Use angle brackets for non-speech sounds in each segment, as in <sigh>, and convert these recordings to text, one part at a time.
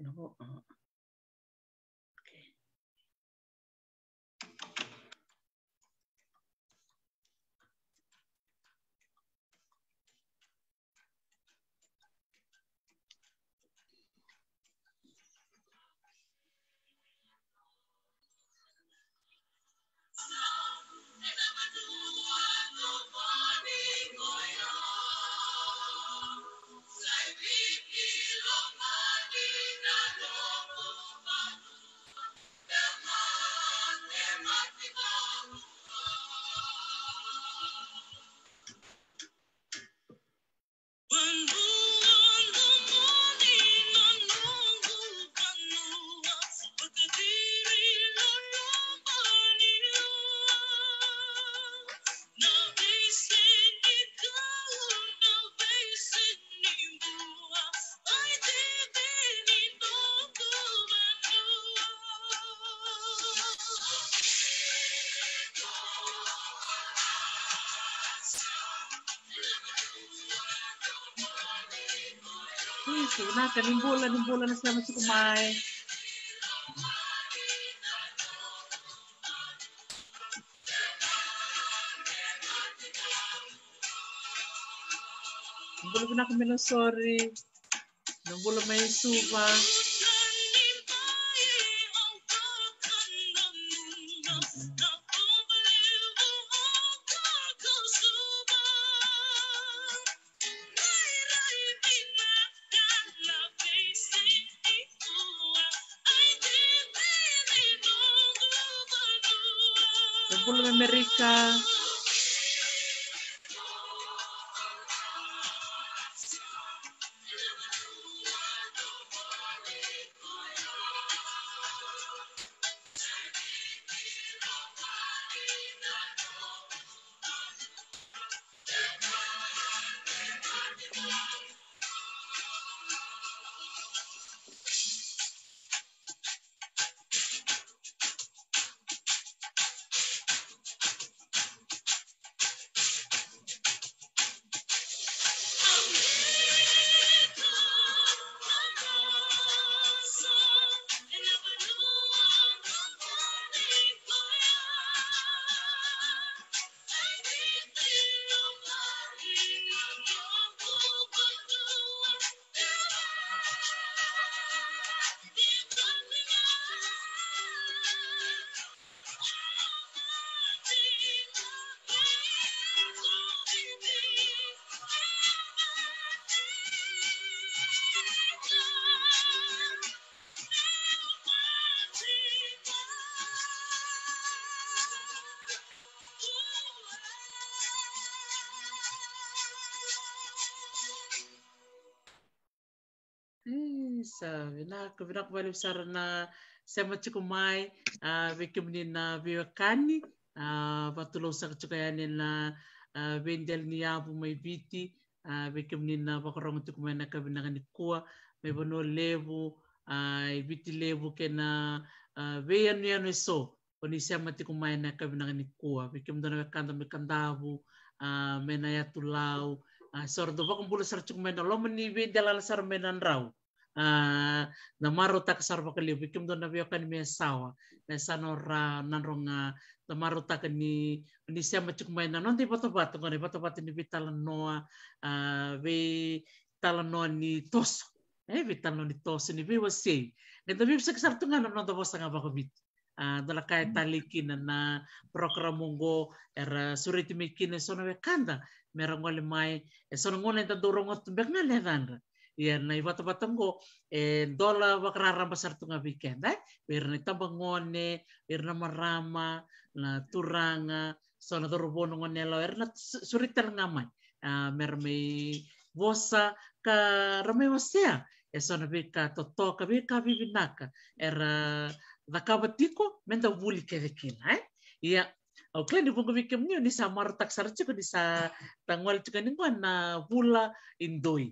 然后嗯 na, kanimbulan, nimbulan na sila si kumay. Nimbulan ko na kami ng sorry. Nimbulan may Nimbulan na kavina kubali usara na sema chiku mai vekimni na vewakani vatulo saka chika yani na vendel ni yabu mai viti vekimni na vakorongo chiku mai na kavina gani kua mai vano levu viti levu kena veyanu yanu eso oni sema tiku mai na kavina gani kua vekim dona vekanda mekandavu mena yatulau sordo vakumbulu sara chiku mai na lomani vendel ala sara menan rau na maruta ka sarwa ka liwi kim na biyo ka ni sawa na sano ra nanronga na maruta ka ni ni siya machuk may na non di bato bato ni bato bato ni bitalan noa vi talan noa ni toso eh bitalan noa ni toso ni biwa sei na tabi bisa kasartungan na non da bosa er, e e nga bako bit dala kaya talikina na programungo era suriti sona sono kanda merangole mai sona ngone ta dorongo tumbek levanra iana i ngo e eh, dola vakararama sartunga weekend eh? verna i tabangone nama marama na turanga sona dorobono ngone lao erna suri ngamai uh, ah, mermei vosa ka ramai wasea e sona toto ka veka vivinaka era vakavatiko menda vuli kevekina eh? ia Auckland di bunga wiki mnyo ni sa maru taksar ciko ni sa tangwal ni na vula indoi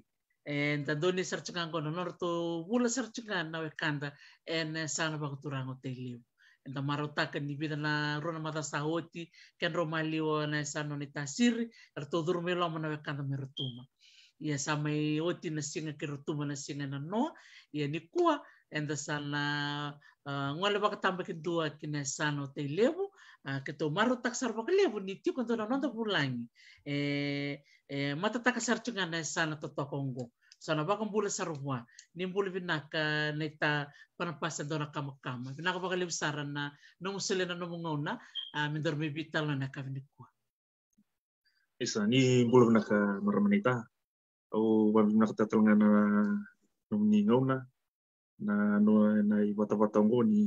en doni sercengan kono to wula sercengan we kanda en sana bang turango teliu en ta marota ken bida na rona mata sahoti ken roma liwa na sana ni tasiri durmi er durmelo mana wekanda kanda rutuma. ia sama i oti na singa ke rutuma na singa na no ia ni kua en ta sana ngole ba ke dua kina sana teliu keto maru tak sarpa kelebu ni tiu kontona nonto pulangi e Eh, mata tak sar na e sana to tokonggo. sana bakampula sa rumwa nimbuli vinaka naita panampasa do nakamakama vinaka bakalivsara na nomuselena nomungona uh, mindorme bitalo na kavinikua ah, isa ni mbulu vinaka maramanita o vavinaka tatalanga na no nomningauna na no na ivatavatango ni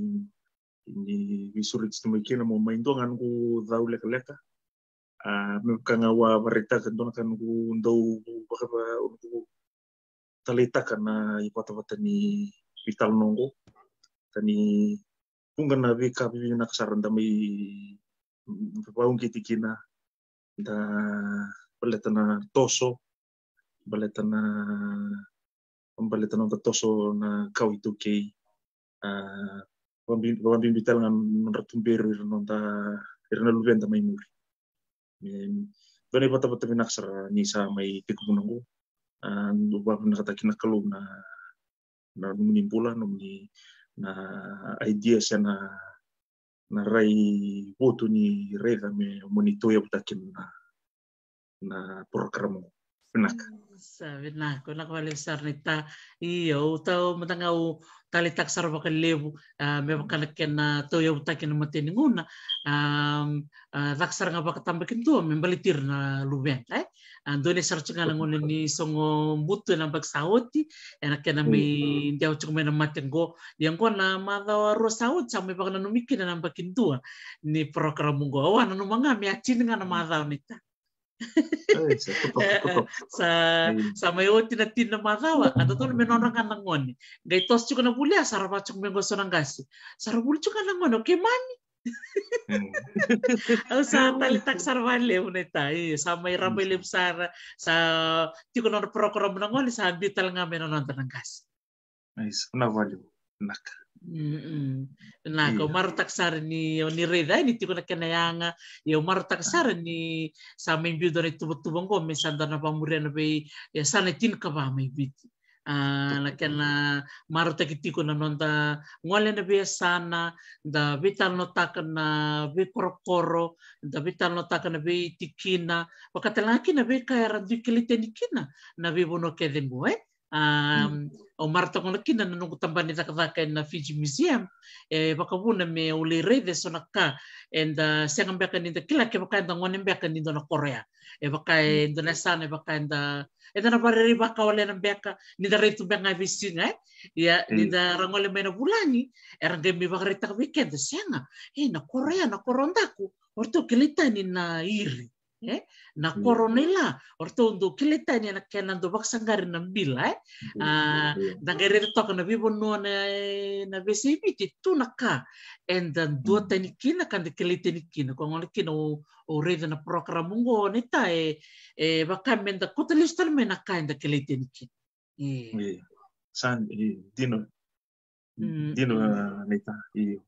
ni visurit stumikina mo maindoanga nugu dhau lekaleka Uh, ah, mekanga wa varita kan dona kan nugu ndau bakaba taleta na ipatava tany vitalnongo tany pongana ave kaby nakasarany da may papaongitikina da na toso na baleta na toso na kau itu kei wambim ah, vitalna nondratumberu iranonda irana luvenda maimuri Dona ipatava tami nakasara ni sa may tikumunango uvavy nirataky nakalo na na nomini bula nomini na idea sia na na rai votu ni reva me monitoia vutakin na na program finaka mm. Sabi na, kung nakwalib sa nita, iyo, utaw matangaw talitak sa rabak libu, uh, ah, may makanakin mm-hmm. na tuyaw takin na matininguna, um, ah, nga baka tambakin may balitir na luben. Eh? Ah, uh, doon ay sarcho ni songo buto na bagsahoti, eh, yan akin na may hindi mm-hmm. ako tsaka ko na madaw aro sahot, sa may baka nanumikin na nambakin to, ni programong ko, awan, ano nga na mm-hmm. madaw nita. Eh, eh, sa sa mayo tinatin na marawa ato to menona ka nangon gay tos juga na pulya sarapa chuk mengo sonangas sarapul na nangon okay mani Au sa talitak sarwa le uneta i sa may ramay lem sara sa tiko na prokrom nangon sa bital nga tenang kasih. Nice, na value nak na nah, iya. ko marutak ni ni reda ni tiko na kenayanga yo marutak ah. ni sa main biu dari tubo-tubong ko mi sandar na ya be ah, ya sana tin ka ba may bit na kena marutak tiko na nonda ngole na be sana da vital no na, be korokoro da vital no na, be tikina wakatelaki na be kaya randu kilite nikina na be bono kedembo eh Um, mm. o maratagonakina nanungu tambani cakacaka ena Fiji Museum e vakavuna me ulereve sona ka and uh, senga mbeka ninda kila ke wakaenda ngone mbeka ninda na Korea e waka enda mm. na sana wakaenda eda na bareri waka wale na mbeka ninda reitu mbeka visinga eh? ya mm. ninda rangole mena bulani erange mi wakareta weekend senga e na Korea na Korondaku orto kilitani na iri eh? na hmm. koronela orto undu kilitani na kena ndo baksangari na bila eh? uh, na gerere toka na bibo no na na besibi ti tunaka and then do tani kina kan de kilitani kina ko ngol kina o, o rede na program ngo ne ta e e bakamenda kotelistal mena kan de kilitani kina eh, eh, eh. san dino hmm, dino hmm. ah, ne ta iyo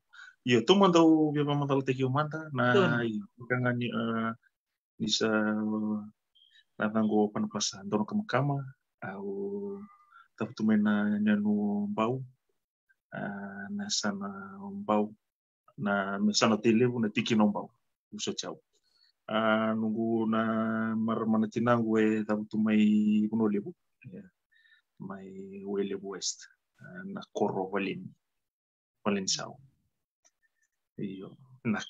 iyo tu mandau bibo mandau te ki manda na kangani uh, ah, bisa nanango mpanampasa ndao au ao tafitomaina mena nyanu bau ah, na sana bau na sana televo na tikinao bau usa jiao ah, nunggu na mana e tafitomai tapi tu mai ya, we lebu west ah, na koro valin valin sao iyo nak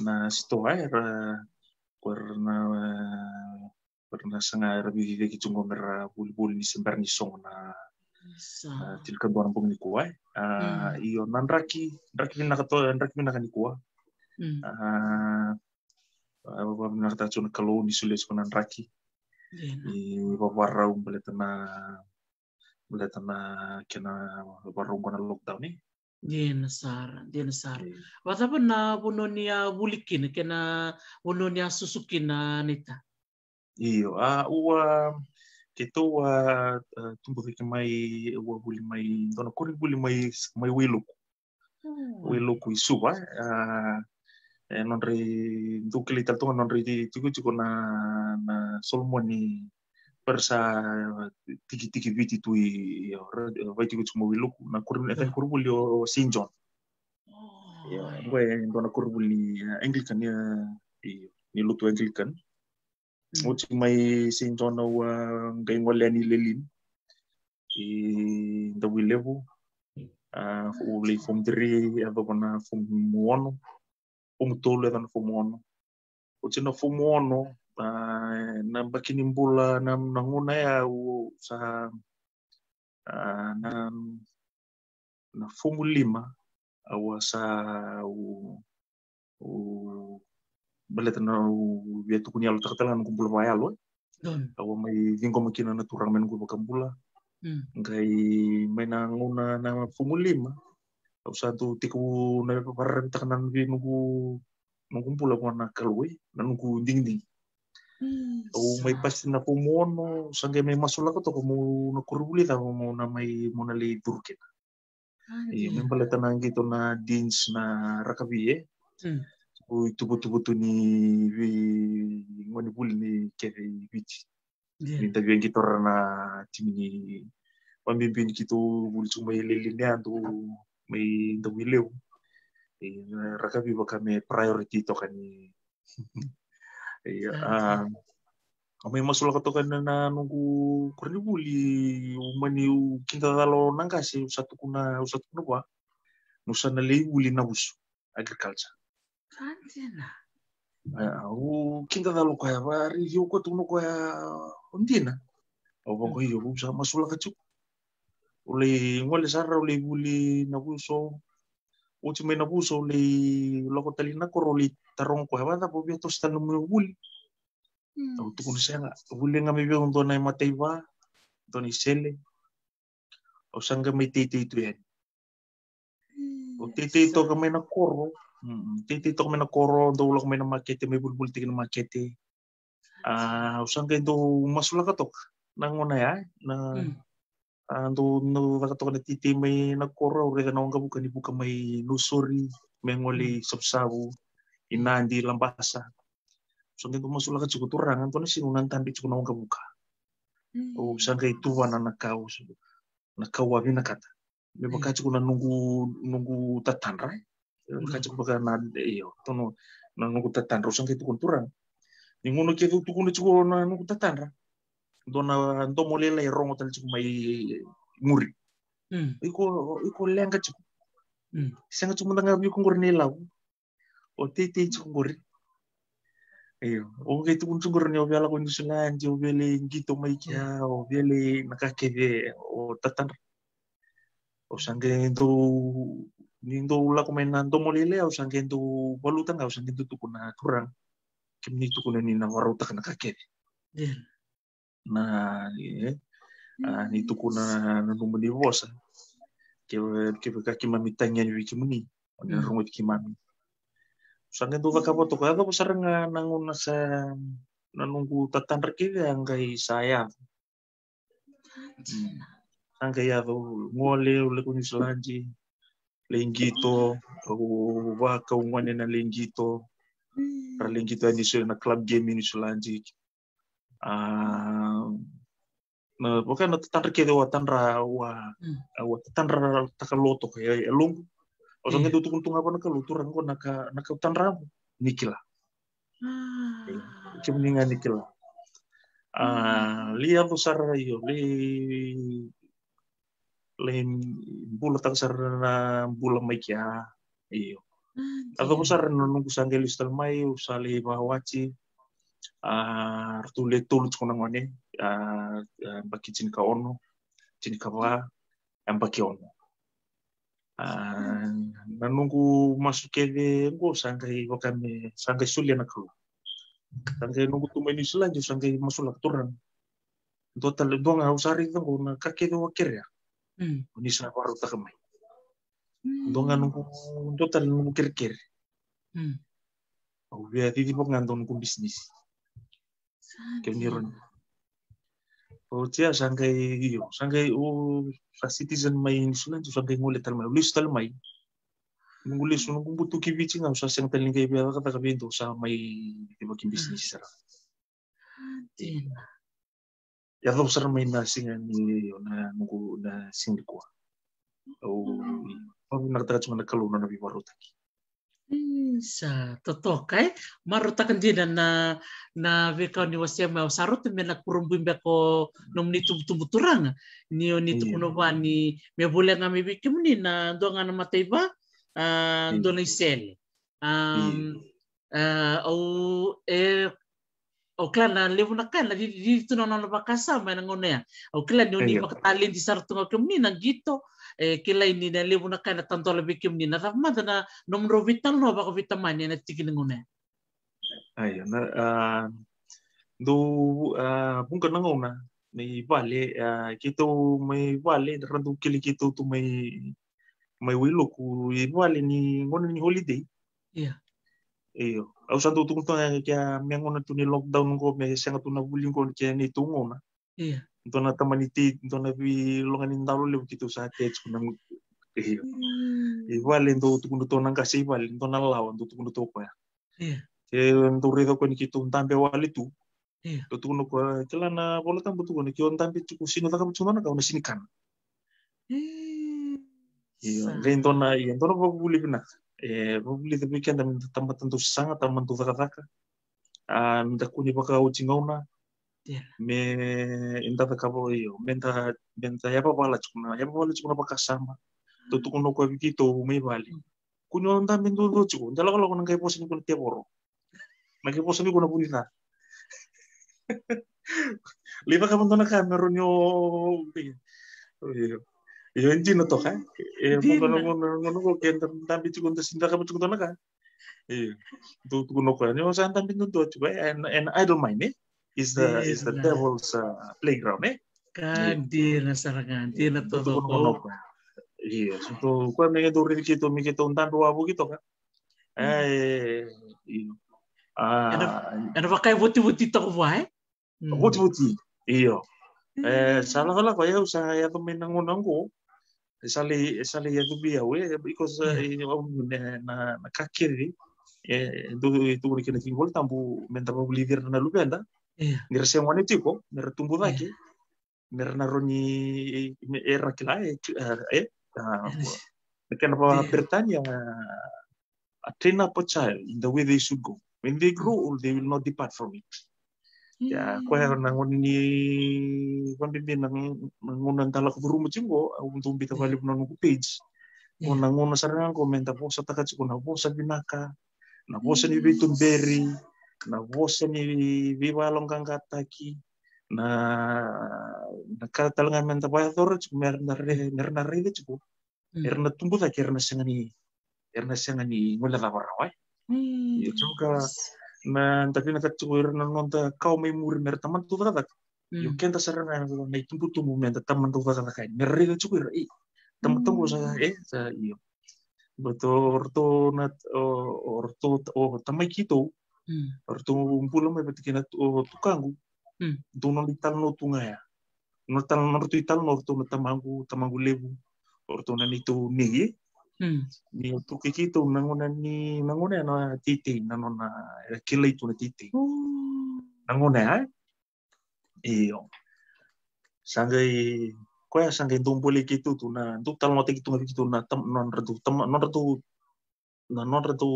na stoaira koary na koary nasagna rabi veky tsongomira volivoli nisy mbarnisogna ni borambogo nikoa eh, hmm. eh, iyo na ndraky ndraky minakato ndraky minaka nikoa vavavy hmm. eh, ta tsona kalo nisy lesko na ndraky iya, vavarau nah. mbola tana mbola tana kena vavarau na lockdown e Dina sara, dina sara. Vatapa na y wulikina kena susukina nita. Iyo, a ua ke tō a mai ua wuli mai, dona kori wuli mai, mai wiloku. Hmm. Wiloku i suwa. E, na, na persa tiki tiki viti tui vaiti kutu mo wiluku na kurubuli eten kurubuli o St John. Ya, gue dona kurubuli Anglican ya ni lutu Anglican. Uti mai St John o ngai ngole ni lelin. I da wilevu a o le fom dri ava bona fom mono. Fom tolo eva fom mono. Uti na fom mono na bakinimbula na nanguna ya u sa uh, ah, na na fumu lima awa sa u u baleta na u ya tukuni alo takatala na kumbula mai alo eh. awa mai vingo makina na turang men kumbula kambula hmm. ngai mai na nguna na fumu lima au sa tu tiku na paparan takanan vi nunggu nungkumpula kuana kalwe na nunggu eh. ding ding o may pasin na kumono sa may masula ko to kumu ah, ah, eh, na kuruli ta mo na may mo na lay burkit e may pala tanan gito na dins na rakabi hmm. eh mm. o itubutubutu ni vi manipul ni keve wich ni tabian gito na timini pambimbin kito bulso may lilinian do may dawilew e rakabi baka may priority to kani <laughs> 아, ao mesmo solo katokana na nungu kornibuli umani u kintatalo nangasi usatukuna usatukuna kwa nusana leibuli na usu agriculture tantena ah, u kintatalo kwa va ri yo kwa tuno kwa ondina au bongo yo usa masula kachu ule ngole sarra ule buli na uti me nabuso le loko talina koro le tarong ko hawada po bia tos tanu me wuli hmm. tau tukun senga wuli nga me bia undo na matei wa doni sele o sanga me titi tu hen hmm. o titi to ka me na koro hmm. titi to ka me na koro do loko me na makete me bulbul tiki na makete ah o sanga do masula katok nangona ya na ando ah, navakatokanatite may nagkora buka-ni buka, may lusuri mengoli hmm. sabsabu inandi lampasa so ngego masulaka cukup turangan kono sinunan tambi cukup naonggabuka hmm. o sangka itu wana nakau nakau wabi nakata memang hmm. na kuna nunggu nunggu tatandra kacu kuna na iyo tono na nunggu tatandra so, itu kunturang ninguno kia tu kuna cukup na nunggu tatandra dona molela irongo e tani chikuma mai muri mm. iko e iko e lenga chik mm. senga chumunda nga biku ngori nela lawu o tete chik ngori eyo o ke tu nguri ne obyala ko ndusulanje obyele ngito mai kya obyele nakakeve o tatan o sange ndo nindo la komena molele o sange ndo nga o sange ndo tukuna kurang. kimni tukuna nina nangoro takana kakeve yeah na e iya. a ah, ni hmm. tuku na na no vosa ah. ke ke ka ki mami tanya ni ki muni ona rungo ki mami sange do ka po to ka ka posaranga sa tatan reki angkai saya hmm. angkai ya ngole ule kuni selanji lingito o waka ungwane na lingito ra na club game ni selanji Ehm, kan pokokna hmm. ke wa tanra wa wa tanra takaloto ya elung ya osonge iya. tutu tutung tunga apa kaluturan ko naka naka tanra nikila cemninga nikila ah, hmm. ah liya tu sarayo li li bula na sarana bula maikia ya, iyo ah, atau besar iya. nunggu sanggelis telmai usali bahawaci ary to le tolo tsoko nangone ambaki ono jinika wa ambaki ono nanungu masukele ngo sangai wakame sangai sulia na kalu sangai nungu tumeni sulanju sangai masulak turan do tal do nga na kake do wakiria ni sa waru takamai do nga nungu do tal nungu kirkir Au vea pok bisnis. Cameroon. O tiya, sangkay iyo, sangkay o sa citizen may insulan, sangkay ngulit talmay, ulis talmay, ngulis, nung kumbuto kibici nga, sa siyang taling kay pera kata sa may ibaging business ah. sara. Atin. Ah, Yadaw sara may nasingan ni iyo na mungu na singkwa. O, ah. pag nakatagat mga nagkalunan na biwarotaki. Isa, toto kay marutakan di na na na veka ni wasia mau sarut me na kurumbim ko nom ni tumbuturang ni ni iya. tukunova ni me na me bikim ni na na ba sel au e au klan na levu na kan di di tu na na bakasa me na ngone ya. au klan ni ni iya. di sarut ngau na gitu Eh, kilai ni na lebu na kana tantola bikim ni na ramada na nomro vital no ba ko vitamani na tikin ngone ayo na ah, do ah, bunga na ngona may vale ah, kito may vale randu kili kito to may may wilo ku vale ni ngona ni holiday yeah iyo au sa tutung to eh, kaya mengo tu ni lockdown ko may sanga tuna buling ko ni tungona na iya Doon tamaniti, doon nabi longanin talo lew kitu sa kets kunang iyo. Igual en todo tukundo to nang kasi igual en doon alaw ya. Ke en to rido ko ni kitu wali iya. eh, eh, kan kan? hmm. iya, tu. To tukundo ko kela na bola tambe tu ko ni kion tambe tu kusino ta kamu chumana ka una sinikan. Iyo, en doon na en doon ko buli bina. Eh, buli de weekend tambe tanto sanga tambe tu daka daka. Ah, minta kuni baka utingauna. Ya. me inta fe kapo yo menta menta ya papa la chukuna ya papa la chukuna paka sama to tu kuno ko biki to me bali kuno nda men do do chukun dala kala kuno kai posi ni kuno te boro na kai posi ni kuno buni na liba kapo tona kamero nyo yo enji no toka e pondo no no no ko kenta tambi chukun to sinda kapo chukun tona ka iyo tu kuno ko nyo sa tambi no do chukun and and idol mine eh is the is the devil's uh, playground eh kadir di na totoo yes to kwa mengi duri kito mi kito untan ruwa bu kito ka eh iya. ah ana ba kai buti buti to wa eh hmm. buti buti iyo hmm. eh salah salah kaya usah ya pemenang ya, unangku sali sali ya tu biar we because iya. eh, ini na na ni eh tu tu kena tinggal tambu mentambu lider na lubenda ner semoana ty koa ner tombova ake na naro ny rakila e akanapa Bretagne atrena pocha in the way they should go when they grow old they will not depart from it ya koa hmm. nangoni wambibi nangona dalako vurumu jingo umtumbi tawali iya. nanu page ngona iya. ngona sarana ko menta po sataka chiko na po binaka, na po sani hmm. bitumberi na viva vivalongan kataki na na katalanga menta pa thor chiku mer na re mer na re chiku er na tumbu ta kier na ni er na ni ngula da bara wai chiku ka na takina ka chiku er na nonta kau mai muri mer man tu da yo hmm. kenta saranga na tumbu tumbu menta taman tu da kai mer re tsuk er i man hmm. tumbu sa e sa iyo Betul orto nat orto oh tamai kito Hmm. Ry tumpula mai patikina oh, tukangu hmm. tunno litalno tungaya nor tu italno ry tuna tamangu tamangu lebu ry tuna ni tu hmm. nege ni tu kiki tu ni nangona na ya, ya, titi nanona ya, kila itu na titi oh. nangona ya eh? iyo sangai koya sangai tumpuli kitu tu na tu talmo te kitu ngi kitu na tam non redu tam non redu nonre tu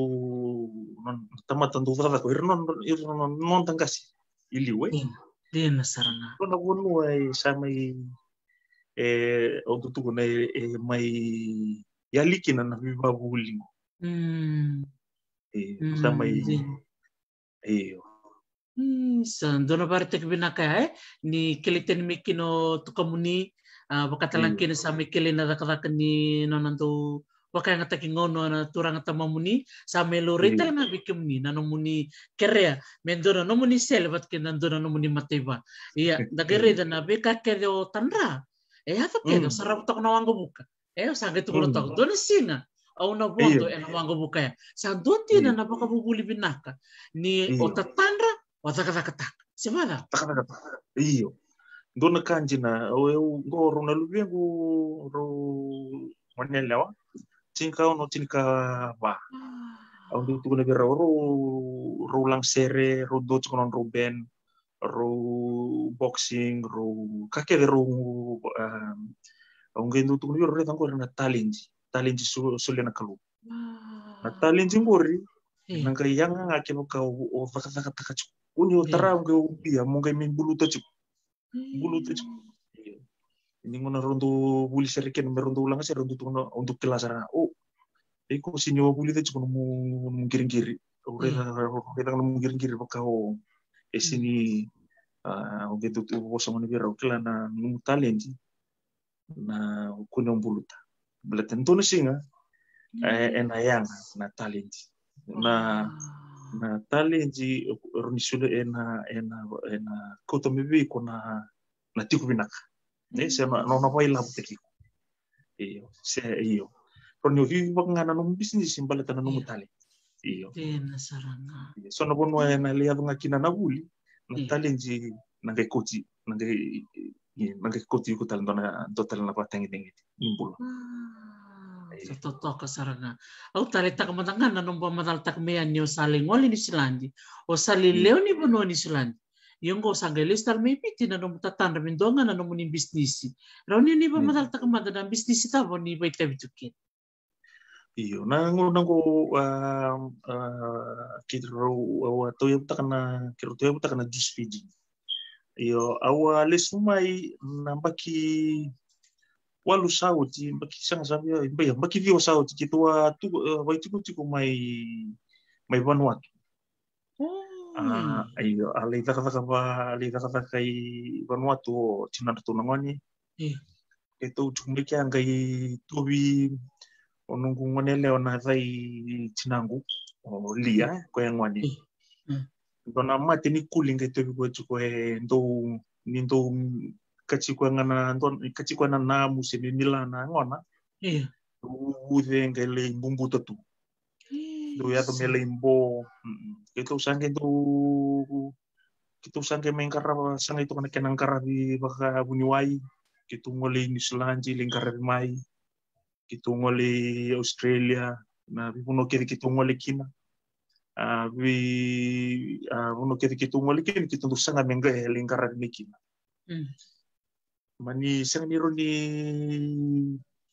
non tamata tu vava ko irnon irnon non tangasi ili we de sarana? no na gunu ai samai e o tu tu na e mai yaliki na na viva bulingo mm e samai e eh, mm, Sandona baritek binaka eh ni keliten mikino tukamuni wakatalan ah, kini sami kelina rakaraka ni nonantu wakanga ngatakin ngono hmm. na turanga tama muni sa melo reta na bikim ni na nomuni kerea mendona nomuni selvat ke nandona nomuni mateva iya hmm. dagere da na beka kede o tanra e hafa kede hmm. sarap tok na wango buka e o sange tu kolo tok dona singa au na bondo iya. e na wango buka ya sa doti na na baka bubuli binaka ni o tatandra o takatakatak sebala takatakatak iyo dona kanji na o eu ngoro na lubengu ro manelewa tinka ono tinka va au ndu tu nabi ro ro lang sere ro do tskono ro ben ro boxing ro kake ro au ndu tu nabi ro tango na talenti talenti su su na kalu ah. na talenti ngori eh. nanga yang ngake no ka o fakataka takachu unyo tara o bia mo ngai bulu ninguna rundu buli serikin, me rundu ulang sih, rundu tuna untuk sana Oh, e ko sinyo buli te cuma mu hmm. Oh, kiri giri kita re re oh mu hmm. oh giri baka o e sini ah, o ge tu tu bosa mo ni bira o kelana nu talenti na kuna mbuluta bla tentona singa e na yanga na sih, na na talenti ronisule ena ena ena kota mebe ko na na tiku binaka sema no wai labu teki iyo se iyo pro ni ohi wak ngana no business imbala tana no mutale iyo tena saranga so no bono na le yadu kina na guli na talenji na ngai koti na ngai na ngai koti ko talento na tale na patengi tengi imbulo totoko saranga au tale tak matangana no bo matal tak mea ni o sale ngoli ni silandi o sale leo ni bono ni silandi yongo sangelistar di tinanong tatan ramin doanga na nomunin bisnisi. Raw niyo ni ba hmm. matal takamada na bisnisi ta ni ba Iyo, nangunang ko uh, uh, kitro awa to yang taka na kitro to yung taka na feeding. Iyo, awa lesumai na nambaki walu sauti mbaki sang samyo mbaki vio sauti kitwa tu uh, eh, waitunuti may Vanuatu. Uh, ai a le taka taka wa le taka taka i vanua to tina to na ngani e e to chumbe kia ngai to bi onungu ngone le ona zai tinangu o lia ko ya ngani ndo na ma tini kulinga to bi ko chuko e ndo ni ndo kachi ko ngana ndo kachi ko na na musini nilana ngona e u de ngai le mbumbu to tu itu ya tumi limbo itu sang itu itu sang ke mengkara sang itu kan kenangkara di baka bunyai, kita gitu, ngoli New Zealand lingkar mai kita gitu, ngoli Australia na bipuno kiri kita gitu, ngoli Kina bi ah, ah, uno kiri kita ngoli kini itu tuh sang mengga lingkar hmm. ni Kina mani sang niro ni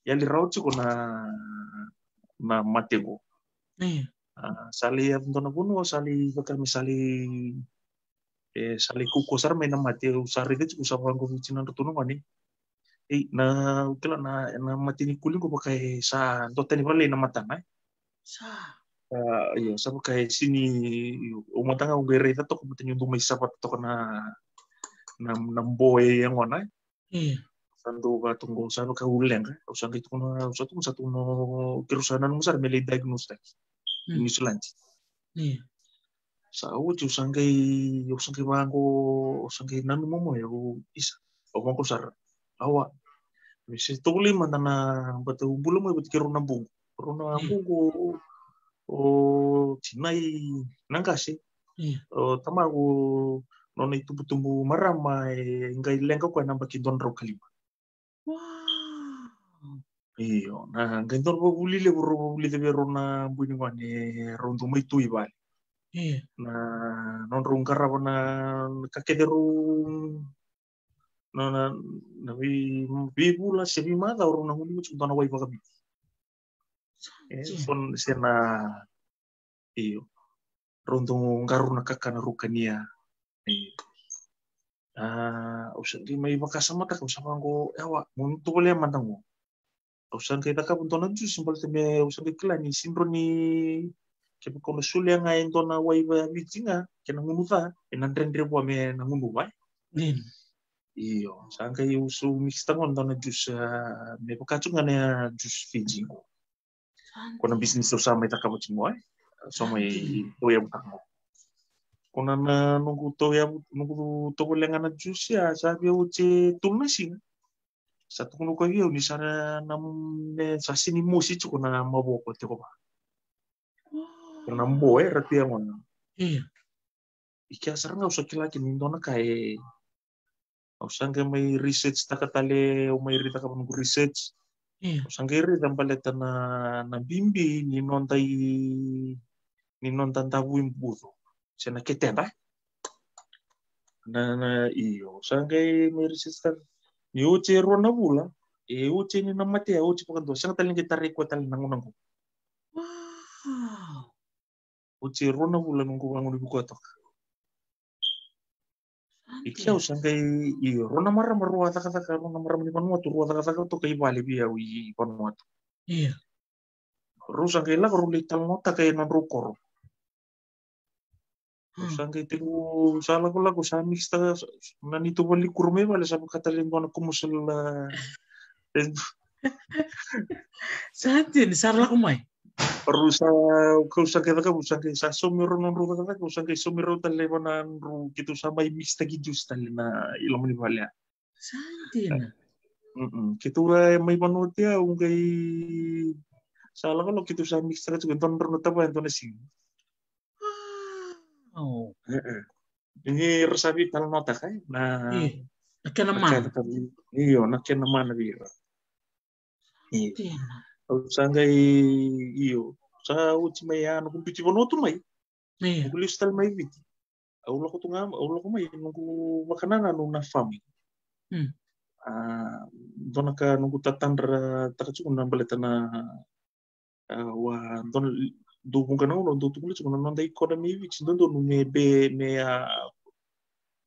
ya li juga na na matego. Iya sali avntonakuno sali vakami sali e sali kuko sar mena mati usari ke usa wango vicina tono mani e na kila na na mati ni kuli ko pakai sa dotta ni vale na mata na sa Iya, sa pakai sini umatanga ungere ta to kumata ni ndumai sa pat toko na na na yang mana? iya tanto ka tunggu sa ka uleng ka usang usah usang satu no kerusanan musar meli diagnostik i Newzealand. Hmm. Iya. Sao ti usangai usangai bango usangai nanu momo ya go isa. O bango sar awa. Misi tuli manana batu bulu mo batu kiru nambung. Kiru nambung iya. go iya. o tinai nangkasi. O tamago nona itu tumbu marama e ngai lenga ko namba kidon Wow. Iyona ngindorivavulile vurivavulile veru na mbwini wane rundu mwitu ivale na nonro ngaravo na kakederu nona navi vivula sevimaca oru na nguni muchikuntana waiva kaviti sena iyo rundu ngaru na kakana rukania usalima iva kasamataka usavango yawa muntu tuvulea mantango Usandretaka amintona jiosy mbola te usandreky ni sindro ni ke mikonosole agnaintona waiva vitinga ke nangunova e nandrendre po ame nangunova iyo sangka i usu mix tangon tona jus ah, me pokacunga ne ah, jus fiji kona bisnis so sama ta kamu cimo eh? ai sama i to kona na nunggu to nunggu to kolengana jus ya sabi uce tunasing さ、とこの恋を見さらなめ、さしにもしちょこなまぼうこってこば。Karena boe reti yang mana? Iya. iya. Iki asal nggak usah kila kini dona kai. E. Nggak usah nggak mai research tak katale, mai rita kapan gue research. Nggak usah nggak rita balik tanah na bimbi ni nontai ni nontan tabu imbuzo. Sena ketenda. Na na iyo, usah nggak mai research Ioche rona e ni na mate, e oche pakando. Sanga tali ngi tari kwa tali nangu nangu. Wow. Oche rona vula nungu wangu ni buku atoka. Iki au sanga i, rona mara marua taka rona mara mani panua tu rua taka taka, toka i wale bia Iya. Rusa ngai laka rulei talmo takai nan rukoro. Hmm. Sangaiteko itu ko lako sa mix ta nanito wali kurme wala sa katalin ko na kumusal <laughs> sa tin sarla ko mai Rusa kausa kada ka busa kay sa tali non ruda kada kausa kay sumiro talle ko na ru kitu sa mai mix ta gijus talle na ilom ni wala sa tin kitu mai panutia ungay sala kitu kan sa mix ta tu gonton ronta Wow. Ini resapi kalau nota kay na Nakin naman. Iyo, nakin naman na iya ya, kalau sanggai iyo. Sa uti maya ano kung bono tu may. Iyo. Kung listal may biti. laku tu ngam aku laku may nunggu makanan ano na Hmm. Ah, dona ka nunggu tatandra takatsu na baleta na ah, wah don dukunganao no cuma tsika nananda economy which ndondo me be me a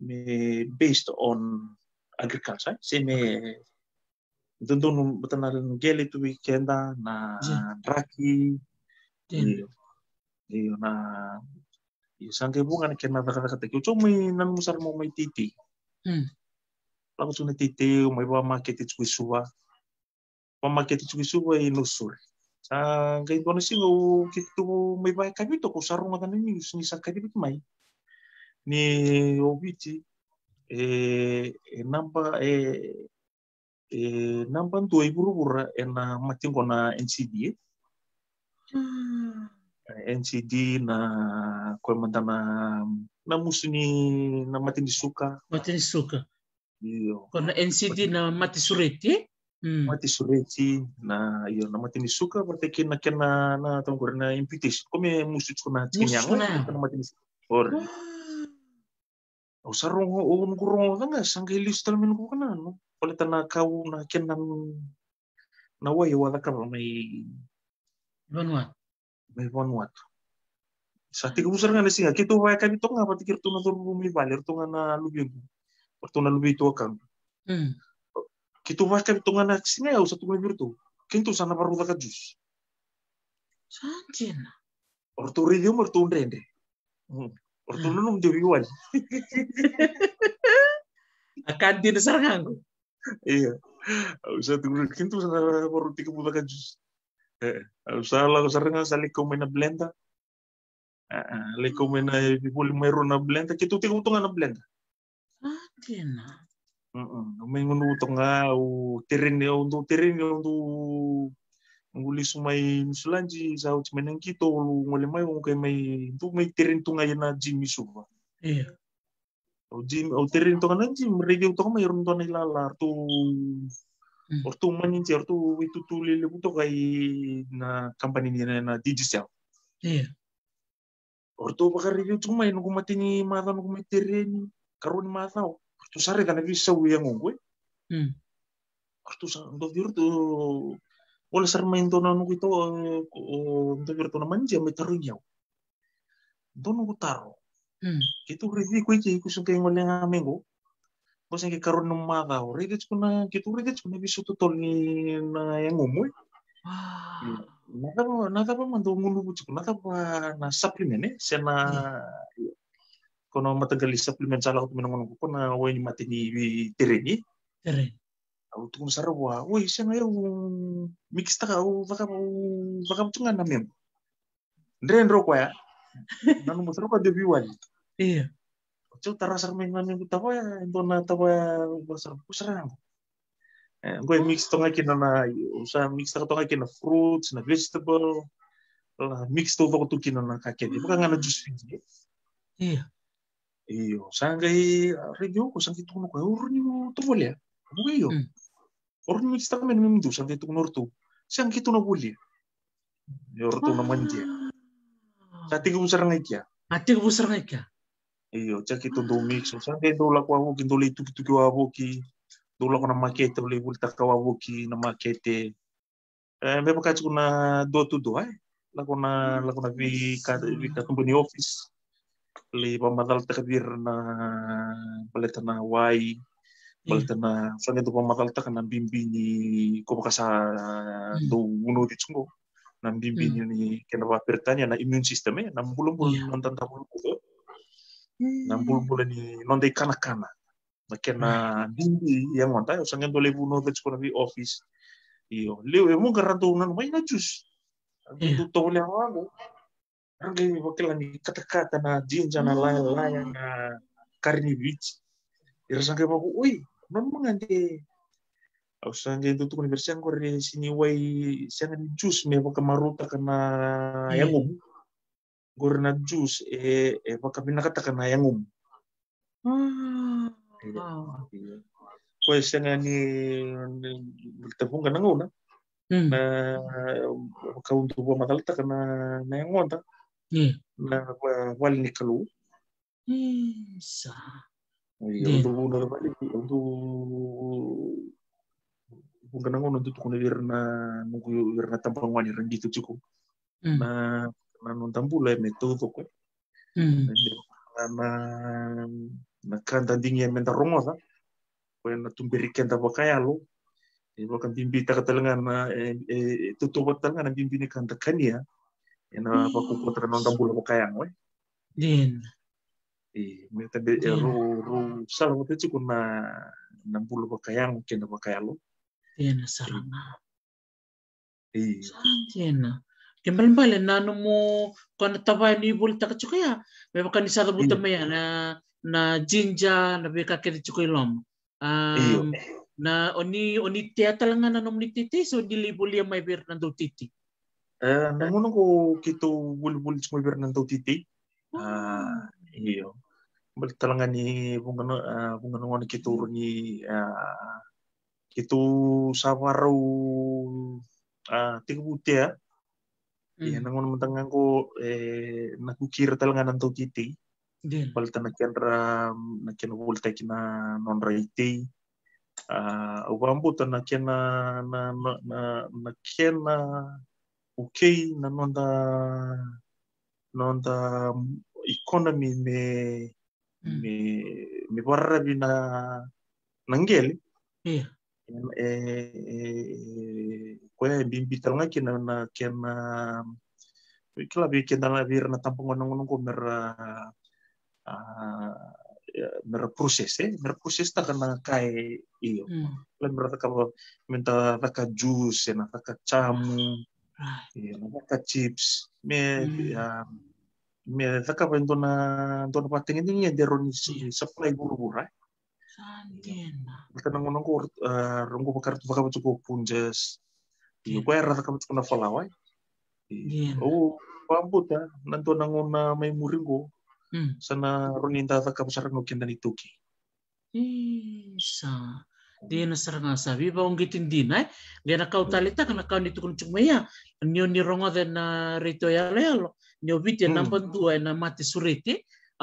me based on agriculture eh? se me ndondo no batanara no gele tu weekenda, na raki iya, e, e na iya e sangke bunga na kena daka daka tekio chomi nan musar mo may titi mm. lako tsune titi o may ba market tsukisuwa pa itu tsukisuwa ini sore Gai tuana si o ke tu mai vai kai bito ko saru ni ni sa kai bito mai. Ni o eh e e namba e e namba tu e buru bura e na matin ko na NCD. NCD na koe mantana na musu na matin suka. Matin suka. Iyo. Ko na NCD na mati sureti. Mm. Mati surety na io iya, na mati ni suka mati kena kena na tong na imputation. Kome musu tsuna tsinya na mati ni or. O sarungo o ngurongo oh, nga sangge listal men ko kana anu? no. Pole tana kau na kena na nah, ya, wa yo wada kama mai banwa. Mai banwa. Sa tiga busar nga singa kito gitu, wa kami to tonga mati kirtu na to bumi valer tonga na lubi. Portuna lubi to kan. Mm kita pakai hitungan aksinya ya usah tunggu berdua, kita sana baru kita jus. Sancin. ortu rilio ortu unde ende ortu nunu jadi wan akan tidak serangan iya usah tunggu kita sana baru tiga puluh jus. eh usah lah usah dengan saling komen blenda Lekomen ay bibuli meron na blenda. Kitutik utong na blenda. Ah, may nga o terreno o terreno do nguli sumai musulanji sa uti meneng kito lu ngole mai ngke mai tu mai terreno tunga yana jimi suba. Iya. O jim o terreno tunga nanji merege utoko mai runto nai lala tu hmm. ortu maninti ortu itu tu lele buto kai na company ni na digital. Ya. Iya. Ortu pakar review cuma yang ngumatin ni mata ngumatin terreno karun mata Kurtusarre kana fi sawwiya ngongwe. Kurtusa ndo virtu wala sarma into na nuku ito ndo virtu na manje me tarunya. Ndo nuku taro. Kitu hmm. ridi ku iki ku sunke ngole nga mengo. Bos yang karo nomada o ridi kuna kitu ridi kuna bisu to tolni na yang ngomwe. Nada nada pa mando ngulu ku nada pa na supplement eh sena hmm kono matagalis sa plumen sa lahat minong nung kuna wai ni mati ni tireni tireni au tukung sarawa wai siya ngayo mix ta ka au baka baka tunga namim ndren ro kwaya nanu mo sarawa de biwan iya cok tarasar ming namim kuta kwaya ento na ta kwaya wasar gue mix to ngai kina na usa mix ta to kina fruits na vegetable mix to vako tukina na kakeni baka ngana juice fiji iya Io, sangai radio ko sangai itu ko urni mo tuwalya. Buka iyo. Urni mo kita men memdu sangai tukunu urtu. Sangai tuna wulya. Urtu na manja. Sati ko busar ngai kya. Ati ko busar ngai kya. Iyo, cak itu do mix. Sangai do lako awo kin do leitu kitu kiwa awo ki. Do lako na makete ole wulta kawa awo ki na makete. Eh, memang kacau na do tu, do ay. Lako na lako na vi hmm. kat vi kat company office li pamatal takdir na balita na wai balita na fanya tu pamatal tak na bimbi ni ko makasa do hmm. uno di tsungo na bimbi ni hmm. ni kena ba pertanya na immune system eh ya, na bulum bulum iya. non tanta bulum bulu na bulum hmm. bulum ni non de kana kana na kena ah. bimbi yang wanta yo sangen do lebu no de tsungo na office iyo leo e ya, mo garanto na mai na jus Bindu iya. tole awago rangi wakilani katakata na jinja na hmm. laelaya na karnivich irasangkai paku ui non mangande ausangkai itu tukun bersiang kore sini wai siangan jus me pakai maruta kana hmm. yangum gore na jus e eh, e eh, pakai pinakata kana yangum hmm, iya. Iya. kue siangan ni bertepung kana ngona na nah, kau untuk buat matalita kana na yangonta walni keluh bisa untuk udah balik untuk mungkin aku nanti tuh kena irna nunggu irna wani wanita gitu cukup nah hmm. na pula metode tuh kok na na kan tandingnya mental rongo sa kaya kaya lo Ibu kan bimbi tak telengan na eh, eh, tutup telengan bimbi ni kan Yana pakukutra ng tambulo mo kaya ngoy. Din. E mo tabe ru ru saro te tsuku na nambulo ko kaya ngo kena ko kaya lo. Din sarana. Iya. E. Din. Kembali balik nanu mo kana tabai ni bol tak tsuku ya. Me bakani sado maya na na jinja na beka kedi tsuku lom. Iya. na oni oni teatal nga na nom ni titi so di may bir nando titi. 너무너무 ko kito bulbul sa gobyerno ng titi. Ah, iyo. balita talaga ni kung ano kung ano nga kito ni kito sa waraw ah tigbuti ya. Iya hmm. nang naman tangan ko eh nakukira talaga ng titi. balita talaga ra nakin volta kina non raiti. Ah, ubambo tanakin na na na na na ok na nonda nonda economy me mm. me me warrabi na nangeli yeah. e, e, koe bimbital tanga ki na kena kila bi kena na bir na tampung ngonong ngonong ko mer uh, e, mer proses eh mer proses ta na kai iyo mm. la mer ta ka minta ta ka juice na ta ka chamu mm. Iya. Iya, mereka chips. Me hmm. ya, me taka pento na to na pating ini ya deron iya. supply buru-buru, right. Sandin. Kita nang nang ko pakar pa kartu baka tu ko punjes. Yo ko era taka tu na falawa. Oh, pambut ya. Nanto nang na may muring ko. Hmm. Sana ronin tata taka pasar ngo kendan ituki. Isa. Mm dia nasaranga sabi ba ong gitindinay gana eh. kau hmm. talita kana kau ni tukun chumaya nio ni rongo de na ah, rito ya lelo nio biti ya hmm. na bantu eh, na suriti. surete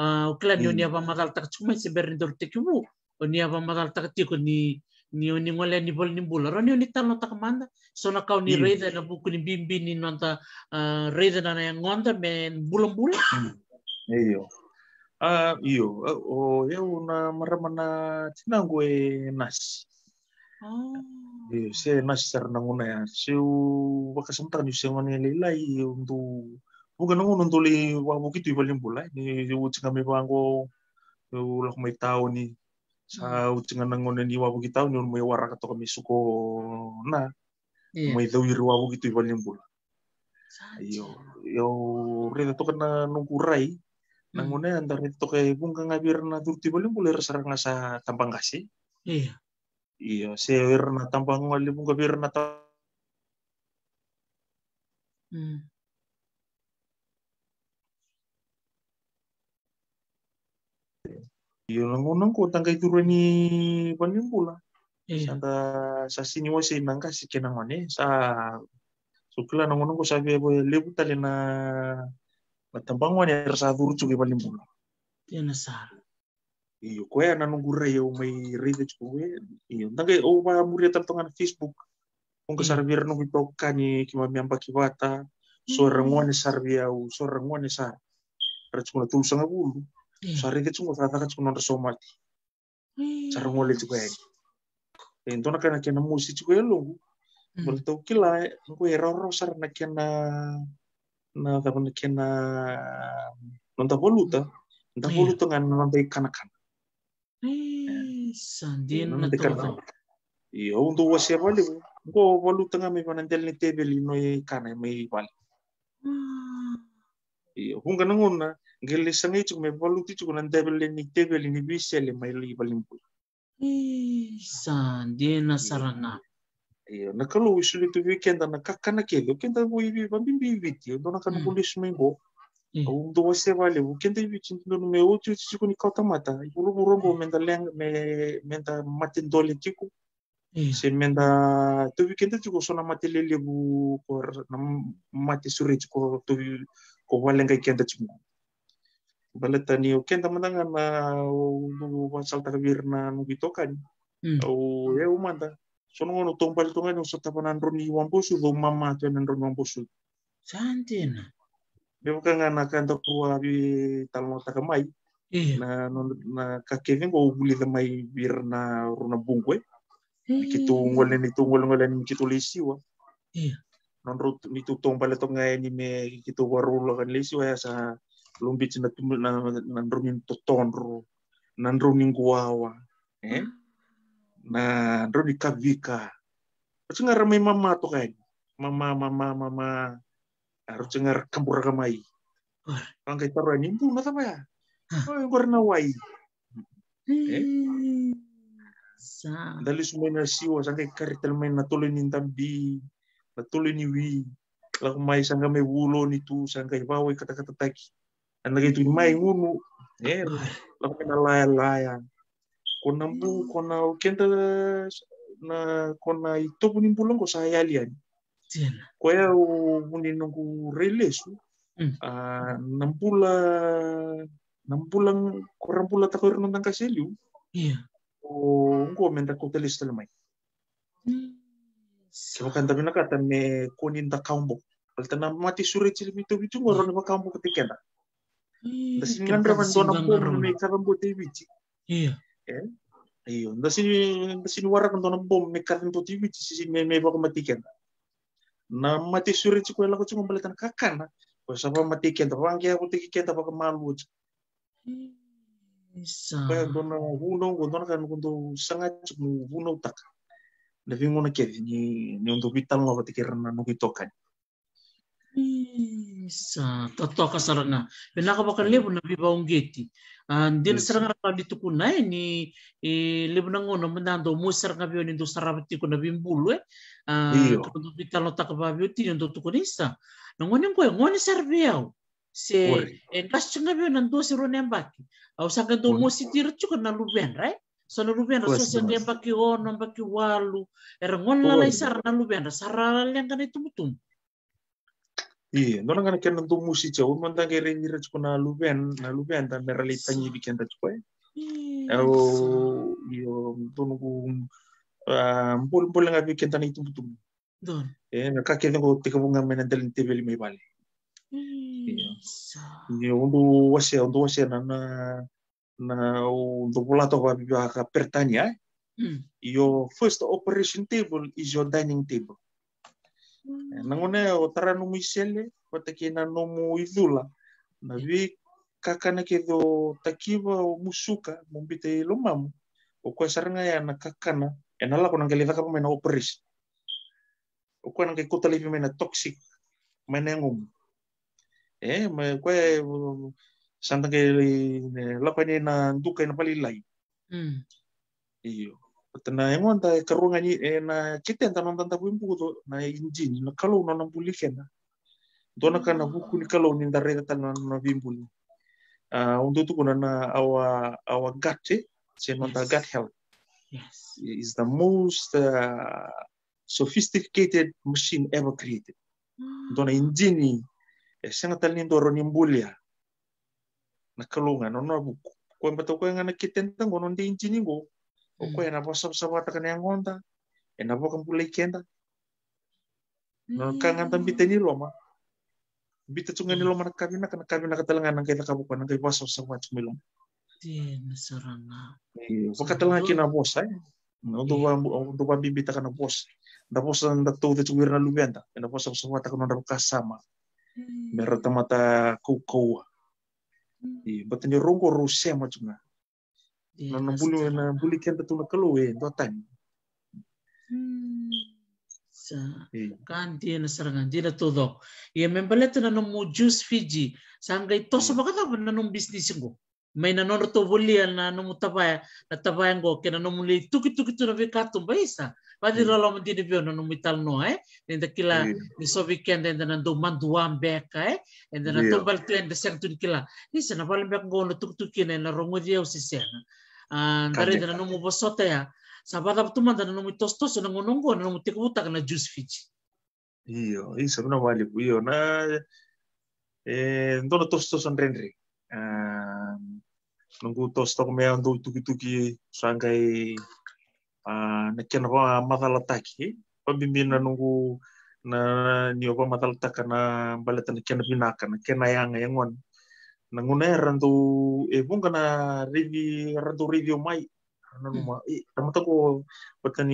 ah, a ukla nio hmm. ni aba madal tak chumay se berni dor tekibu o ni aba madal tak tiko ni nio ni ngole ni bol ni bula ro ni talo tak manda so na kau ni reda na buku ni bimbi ni nonta ah, reda na yang ngonda men bulan bulan iyo Ah, eh, iyo, oh, una ya, na maramana tinangue nas. Oh. Iyo, se nas ser nanguna ya. Se o wakasamtan se ngone ni lilai untuk bukan nangun untuk li wabu kitu ibalim pula. Ni u tinga mi bango ya, u lak mai tau ni. Sa hmm. u tinga nanguna ni wabu kitau ni mai warak atau kami suko na. Iya. tau Mai dawi wabu kitu ibalim pula. Iyo, iyo reda to kana nungkurai. Nanguna ang dami ito kay kung kangabir na duty mo pulir sar nga sa tampang kasi. Iya. Iyo, sir na tampang wali bunga gabir na ta. Hmm. Iya, lang unang ko tangkay turo ni pula. Iya. Santa sa sinyo si nangka si kinang mani sa Sukila nang unang ko sabi boy na batampango ni ya, rasavuru tsuke palimula iya, tena iya, sana iyo koe nanugura ya, iyo mai rida tsuke iyo ntange o oh, ba muri tartongan facebook Kung kasarbir iya. nung ipau kani ya, kimamiamba kibata, soranguan esarbia u soranguan esar. Ratsukuno tulusang abulu. Sari ke tsungo tata ka tsukuno rasomati. Sarungo le hmm. tsuko eki. Ento kana kena musi tsuko elungu. Multo kila, ngu eroro sarana kena na karon iya. iya, iya, kay na nonton po luto nunta po luto nga nunta kay kanakan sandin na to kanakan iyo undo was siya wali ko po luto nga may panandel ni tebel ino yung kanay may wali iyo kung ganang una gili sa ngay chuk may po luto chuk nang tebel ni Ia, na kalu isuli tu weekenda na kakana kendo, kenda bo ibi bambimbi ibiti, ndona kana mm. kulishi mimbo. Au ndo wase vale, ukenda ibi chintu no meu tu chiku ni kauta mata, uru burombo mm. menda leng me menda matendole chiku. Mm. Se menda tu weekenda chiku sona matelele bu kor na mate suri chiku tu ko valenga kenda chiku. Balatani ukenda mandanga na o salta virna no bitokani. Au eu manda. sono ngono tompal tong e no sota panan ron wampo su do mama te nan ron wamposu santin be bukan ngana kan to kuwa bi taka mai na na kakevin go buli da mai bir na runa bungwe kitu ngol ni tu ngol ngol ni kitu lisiwa non rut ni tu tong tonga e ni me kitu lo kan lisiwa sa lumbit na tumul na nan ron to tonro nan ron guawa eh na ro di kavika cengar mai mama to kan mama mama mama ro cengar kampur kamai ang kay taro ni mbu na ya ba oy wai sa dali sumay na siwa sang kari karitel mai natuloy ni na natuloy ni wi lagu mai sangga mai wulo ni tu kai bawa kata-kata taki anda gitu mai ngunu eh kena laya layar Konambu, hmm. kona kenta na kona itopo puning pulang ko saya alian. Kwa ya muni nungu relesu. Uh, hmm. ah, nampula nampulang korampula tako rin ng kaseliu. Iya. O ngko menta ko telis talmay. Hmm. Kaya kan tapi nakata me konin da kambo. Palta na mati surit sila bito bito ngoro na makambo katikena. Tapos nga naman doon ang me may karambot ay Iya. Hiyo, nda si nda si nuwara kan tona bom me katin po tibi si me me bako matiken. Na mati suri ti kuela ko cuma balikan kakana. Ko sa pa matiken to wangi aku tiki kenta bako malu. Isa. Kaya dona huno ko dona kan kunto sanga cuma huno tak. Na vingo na kedi ni untuk unto vital lo ko tikiran na no Hmm. Isa tato na Pinakabakan libo na bibawang geti. hindi ah, na iya. sarang na dito ko na ni libo na ngono mandando mo sarang kabiyo nindo sarabati ko na bimbulo eh. Kung ah, iya. vital no takababiyo tinyo ndo tukunista. Nangonin ko eh, ngoni sarbiyaw. Se engkas chunga biyo nando si Rune baki Au saka ndo mo si tiro chuka na luben, right? So na luben so sende mbaki ono baki walu. Era ngon lalai sar na luben ra sarala lengan itu mutum. Iya, nona kan kena tu musi jauh, mentang kira ini rezeki na luben, na luben, dan realita ni bikin rezeki. Oh, iyo, tu nunggu, boleh boleh nggak bikin tan itu betul. Don. Eh, nak kaki nunggu tiga bunga mainan dalam tebel ini balik. Iya. iya, untuk wasia, untuk wasia nana, na untuk pola tu apa pertanyaan. Eh. Hmm. Your first operation table is your dining table. nangone otara no muisele wataki na no muidula na vi kakana kedo takiva o musuka mumbite ilo mamu o kwa saranga ya na kakana enala kona ngeleva kapa mena operis o kwa nange kota lipi mena toxic mena ngum eh ma kwa santa ke la kwa ni na nduka na pali lai mm iyo na eng'o nta karung'anyi na kitenta nontanta kuimputo na injini na kalau na nambulikena dona kana buku ni kalau ni ndareta tana na vimbuli uh, undu tu kuna na our our gut se non yes. gut yes is the most uh, sophisticated machine ever created dona injini esena talni ndoro ni mbulia na kalunga no na buku kwamba to kwengana kitenta ngono ndi injini ngo ここ選ぼそそばたかにゃんごんた、選ぼかんぷりけんた。No hmm. hmm. nah, ka ngan tan bita ni loma. Bita tunga ni hmm. loma na kabi na kana kabi na katalanga nang kita kabu kana kai wasap sama cumi loma. Di nasaranga. Iya, katalanga kina bos ay. Nah, untuk iya. bambu untuk bambi bita kana bos. Da bos dan da tu te cumi na lubianta. bos sama ta kana kasama. Merata mata kukua. Iya, batani rongo rusia macam mana na bulu, na buli kenta betul kalu keluwe, do tan sa iya. kan dia na sarangan dia na todo ya membele tu na nomu juice Fiji sanggai to hmm. sa bakata na nom business ngo may na non to buli na nomu tabaya na tabaya ko ke na nomu tuki tuki tu na Pati hmm. rolo mo tini pio nono no eh. Nenda kila ni iya. so weekend nenda nando manduan beka eh. Nenda na tombal iya. tu nenda seng tun kila. Ni na wale mbek ngono tuk tuki na na rongo dia usisena. Ah, ndare nenda no mo bosota ya. Sabada tu manda no mo tostoso na ngono ngono no mo buta kana jus fichi. Iyo, sa na wale buyo na eh ndono tostoso ndrendre. Ah nungu tostok me ando tuki tuki sangkai. Ah, naken taki matalataki pabimbina nungu na nio ba taka na baleta na kena binaka na kena yanga yangon na nguna e randu e bunga na rivi randu review mai na hmm. numa e tamata ko hmm.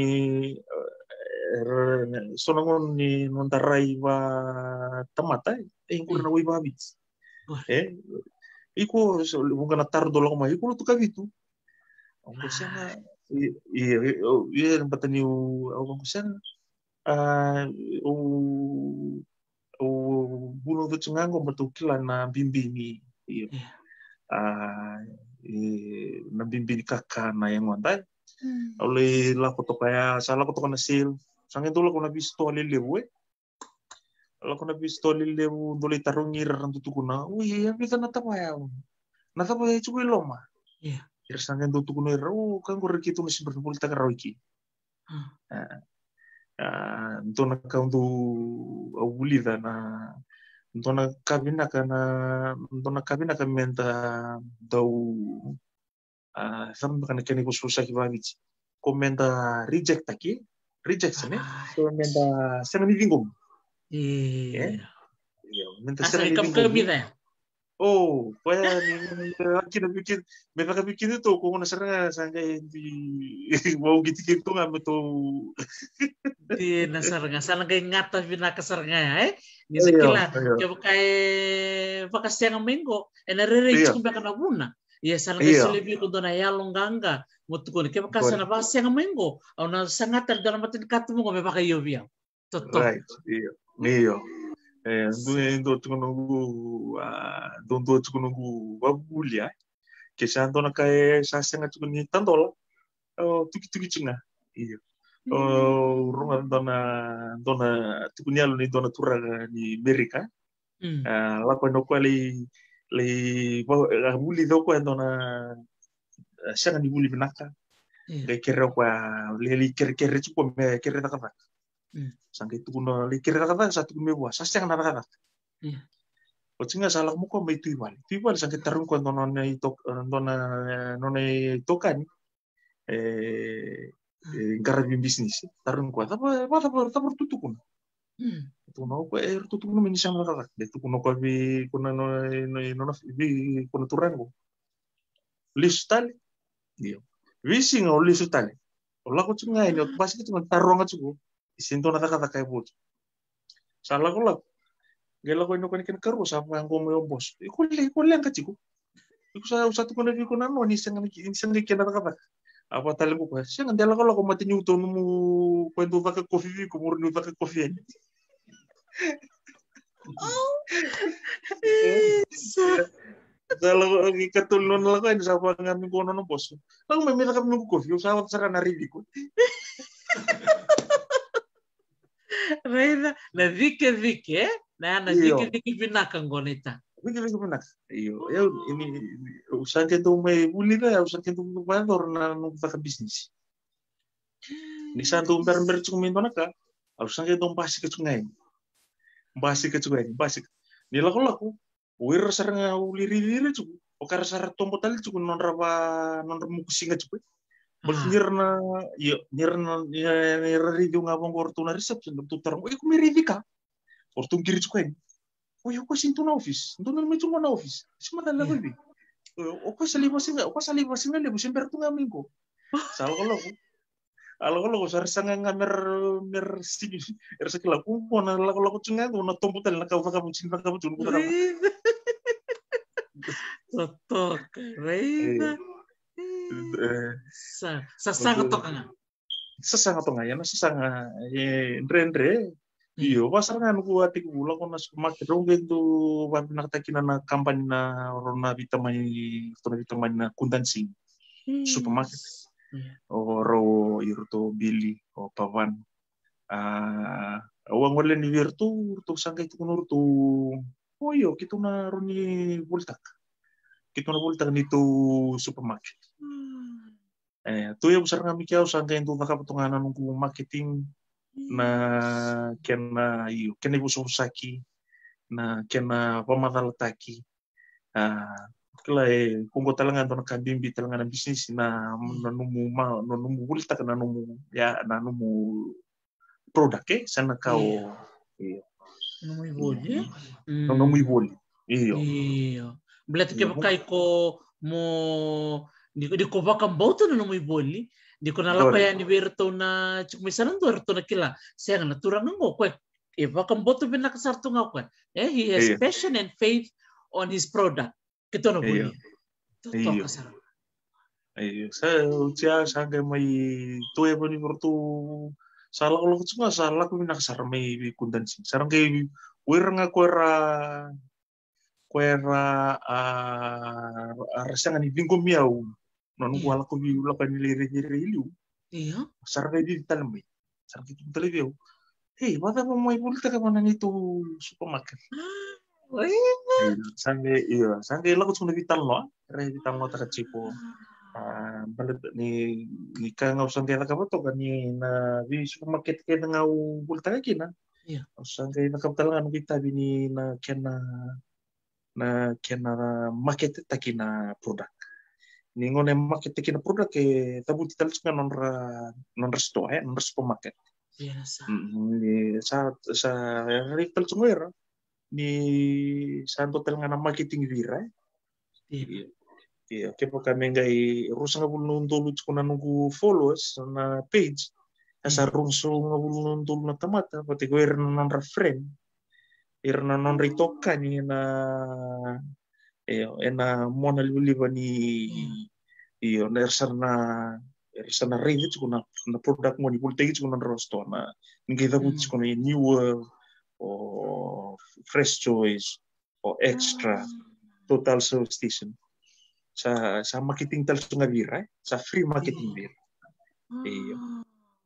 na ngon ni nontarai ba tamata e ingkur na wiba bits e iko bunga na tardo lo mai iko lo tukabitu ongo kasi na iya oh, iya iya Iya, iya, iya, iya, iya, iya, u u iya, tuh iya, iya, iya, na iya, iya ah iya hmm. na iya, kan iya, na yang iya, iya, iya, iya, iya, iya, iya, iya, iya, sil iya, dulu iya, iya, iya, iya, iya, iya, lewu dole tarungir rantu iya, iya, iya, bisa iya, ya iya, ya iya, iya yeah Ήρθαν έν το νερό, κάνει κορρική του πρωθυπούλη τα Το να κάνουν αγουλίδα, να το να καβίνακα, να το να καβίνακα με τα δαου. Θα μου έκανε και το προς το Κομμέντα reject εκεί, reject σε ναι, κομμέντα το έναν ειδικό. Ε, ε oh puede aqui na bikin memang para bikin itu kok ngono sera <laughs> sangka di mau gitu gitu nggak betul di nasar nggak sana kayak ngatas bina kesernya ya eh ini iya, sekila iya. coba kayak pakai siang minggu energi itu kan bakal guna iya, ya sana ya lebih kudu naya longgangga mutukun kayak pakai sana pas siang minggu awalnya sangat terdalam batin katmu nggak pakai yovia tetap Right. iyo. Iyo. ndotukunugu ndondotukunugu wabulia kesha ndona kae shasenga tukuni tandola tuki tuki chinga iyo runga ndona ndona tukuni alu ni ndona tura ni merika la kwa ndo kwali le buli do kwa ndona shanga ni buli binaka ngai kere kwa le le kere me kere takataka Hmm. Sangaitukunao kata satu kume wa sasiang narakakak iya. otsinga salakmuko ma ituiwal ituiwal sange tarunko nona itok nona nona itokan eh, kan. eh, eh garabi bisnis tarunko apa apa tapa tapa tutukun tuno ko er hmm. tutukun meni sang kata de tukuno ko bi eh, kuna nona nona bi kuna turango listali iya. dio Wisi ngau lisu tali. Olah ko ini, pasti kita tarong atsuku isintonataka takaibuti Salah kula gela ko inoko nikin karu sapa yang ko mo bos Iku ya, ikuli ang kaciku iku sa usatu ko nabi ko na no ni sanga ni kena taka apa tali ko sanga dela ko ko mati nyuto mu ko taka kofi ko mur ndu taka kofi Oh, kalau ikatulon lang kayo sa pangamin ko ano ng boss. Ako may minakap ng kofi, usawa sa kanarili ko. Raila na dhike dhike na ana dhike dhike vinaka ngoneta vingi vingi vinaka iyo ya ini usanke to me bulida ya usanke to me bandor na nung taka business ni santo umber umber chung min tonaka usanke to basi ke chungai basi ke chungai basi Nila ko lako wir sarang uliri liri chu okar sar tombo tali chu non raba non mukusinga chu Mas nirna, ah. iya, iya, yo nirna nirri di ngabong na reception dok tutar. Oi ku meridi ka. Kortun kiri oh Oi iya, ku sintu na office. Ntu na mana na office. Suma na lagu Oh O ku saliba singa, o ku saliba singa le busin pertu ngamin ko. Sal ko Alo ko lagu sar sanga nga mer sini, Er sekela ku ko na lagu lagu cunga ko na tombu tali, na ka vaka bucin vaka bucin ko. Totok, reina. Sasang atau kanga? Sasang atau kanga? Yana sasang eh, ya, eh ya, hmm. Iyo, pasar kan ku ati ku ulo kono makro gitu wapi nak takina na eh, kampanye eh, na rona vitamin rona vitamin na kundan hmm. supermarket. Iya. Oro irto billy o oh, pavan. Ah, awang wala ni virtu urto sangkay tu kuno urto. Oyo, kita na roni bultak. Kita na bultak nito supermarket. Eh, tu eu ya besar ngami kia sangka kain tu vaka anu marketing iya. na kena iyo kena ibu na kena pamadalataki uh, nah, kala eh talangan talanga tona kambing bi na bisnis na na numu ma na numu wulta na ya na numu product eh sana kau iyo nanumu ivoli numu iyo iyo bila ko mo Niko niko baka bauta na numi boli. Niko na lapa yan iberto na chukumisanan to na kila. Sayang na turang ngo kwe. E baka nakasar tu nga kwe. Eh, he has passion and faith on his product. Kito na boli. Ayo. Ayo. Ayo, saya ucia sange mai tuwe puni bertu salah kalau cuma salah aku minak sarmei kundan sing sarang wirang wir ngakuera kuera a ah, rasa ngani bingo miau non wala ko wi la kan le re re liu iya sar ga di tan mi sar ki tum tele deu hey wata mo moy bulta ka mana ni to supermarket sange iya sange la ko tuna di tan lo re di tan lo ta cipo balet ni ni ka ngau usan la ka to kan ni na di supermarket ke ngau u bulta ka kina iya usan ka na kaptalan kita bini na nah, kena na kena market takina produk ningone market kina produk ke tabu tital sing non ra non resto eh non resto market biasa mm-hmm, sa sa ritel sungguh ni santo tel ngana marketing vira iya iya, iya kepo kami ngai rusa ngabul nuntulu kuna nunggu followers na page asa hmm. rungsu ngabul nuntulu na tamata eh. pati gue irna non refrain irna non ritokan na eh na mona liba ni io ersana ersana rege tsukuna na produk mo ni pultegi tsukuna rostona ninge da gut tsukuna new o fresh choice o oh, extra ah. total substitution sa sa marketing tal sunga vira sa free marketing vira iya. iyo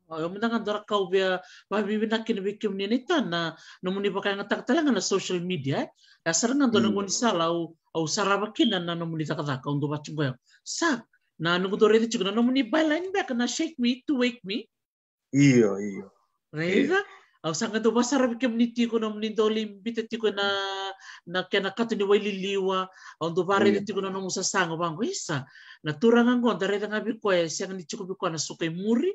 Oh, ah. yung mga dora ka ubya, mabibi na kinibikim nah, ni nita na numuni pa kaya ngatak talaga na social media. Dasar nga doon ngunit sa law, au sarabakin na numuni takataka untuk bacung ko Sa, nanu kuto redi chukuna nomu ni balani back na shake me to wake me iyo iyo reza au sanga to basara bikem ni tiko nomu ni to limbi te tiko na na kena katu ni waili liwa au to bare di tiko nomu sa sanga bangu isa na turanga ngonda reza ngabi ya, koe ah, mm. sanga na sukai muri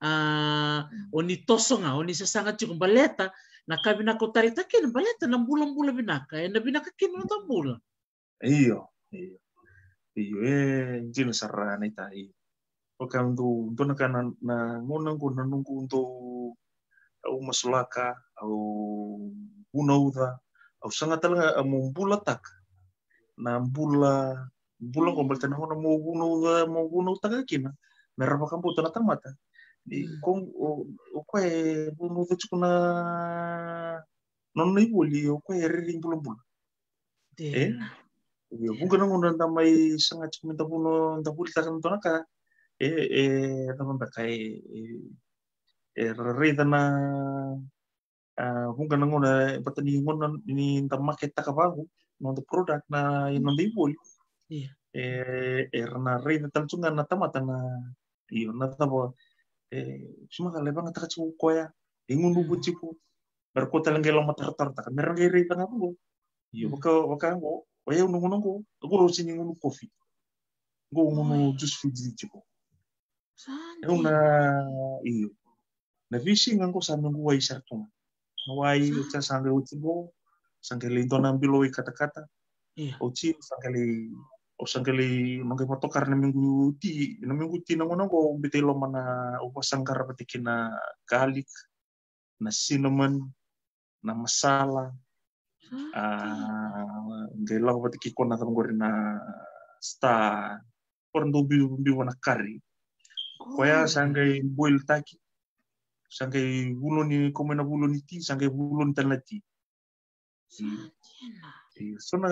Uh, oni tosonga, oni sasanga chikum baleta, na kabina kotari takin baleta na bulam binaka, e na binaka kin na Iyo, iyo piye eh jin serane tai pegang tu tu nakanan na ngunang kunan untuk au masulaka au unauda au sangatal nga tak na mbula bulan ko balta na mo unauda da mo guno ka kina mera pa kampo na tamata di hmm. kong o ko e guno da chukuna non nei boli o ko e rin bulan eh Io iya, bunga eh, eh, eh, non ho mai sentito uno da pulita che non ha e e da non perché e e ridana a comunque non ho una parte di na in non dei voli e e na ride tal tunga na tamata na io na da bo e ci manca le banca tra ci coia e non lo butti tarta che mi rendi ridana go io perché perché oye eu nungu nungu aku rosi ni ngulu kofi ngo ngunu mm. just fidili tipo eu na iyo na visi ngango sa nungu wai sartuma na wai uta uti utibo sangre na bilo i kata kata uti sangre o sangre mangai karena minggu ti na minggu ti nungu nungu betelo mana uwa sangkar patikina garlic na cinnamon na masala Ah, de lava de kikona sa na sta por ndo bi bi wana kari koya sanga i boil taki i buloni komo na buloni ti sanga i buloni tana ti sona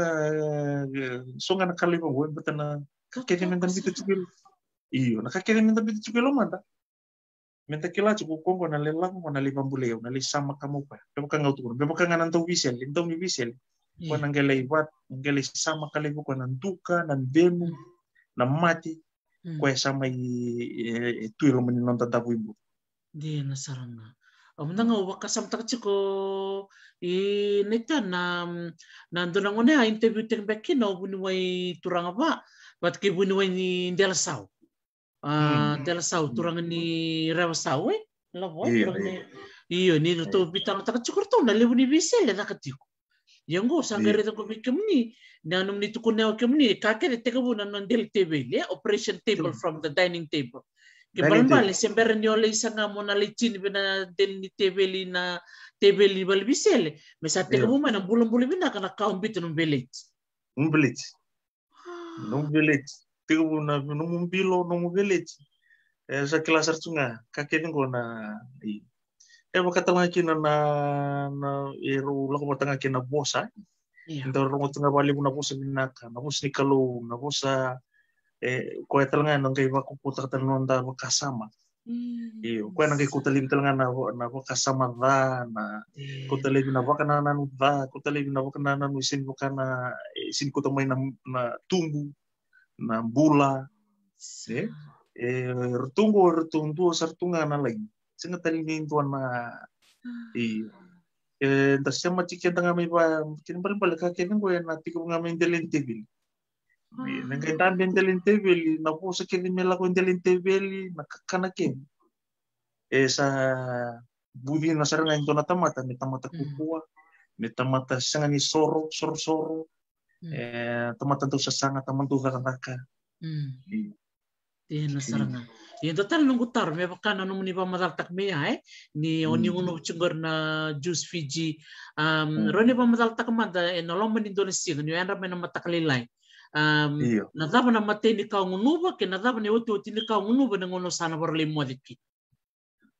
sona na kalipa wo betana kakele menda bito chukelo iyo na kakele menda bito menta kila chuku kongo na lelang mo na lima buleo na lisama kamupa pepa kang autukun pepa kang anantau iya. bisel intau ni bisel ko na gelai wat gelai sama kali ko nang tuka nang demu mati ko hmm. sama i lo men non ibu di nasaranga amna nga wakasam tak chiko i neta na na ngone interview tek bekino wai turanga ba bat ke wai ni ndel sao a telesau turaga ni reva sau e lavoio niatovitaotakaiko ratou na levuniviseleakaiaosaqairaove keninnnituunakenia ketevu na nodelitvel praiotable from he iintablekbalebalesebea eh. niamnabulabula vinaka nakabtanol teu na no mumbilo nomu mugeleci e sa kila sartunga ka kevin e. e, na i e wa katanga na na e ro la ko tanga na bosa iya. ndo ro tanga bali na bosa mina ka na bosa ni kalo na bosa e ko e talanga na ngai wa mm. e, ko puta iya. ka na wa kasama Iyo, kau nang ikut talim telengan na na ko kasama da na ko talim na wa kana na nu da ko talim na wa kana na nu sin wa kana sin ko tamai na na tumbu na se eh, ah. e, rtungo rtungo sartunga na lagi singa ni tuan na i eh ma tiket tanga mi ba kin parin pala ka ngo ya na tiko nga ah. mi delentebel nang kay tan ben delentebel na po sa kin mi la ko delentebel nakakana eh sa budi na sarang ngin tuan na tamata ni tamata mm. kukua ni tamata sanga ni soro soro soro tomatando sasanga tamandu garnaka Tihna saranga. Yan total lungutar me baka na nung ni ba madaltak me ay ni oni uno chungor na juice Fiji. Um roni ba madaltak man eh, eh, da en lomba ni Indonesia ni era me iya. na matakalilai. Um na daba na mate ni ka ngunuba ke na daba ni otu otu ni ka ngunuba na ngono sana bor le modiki.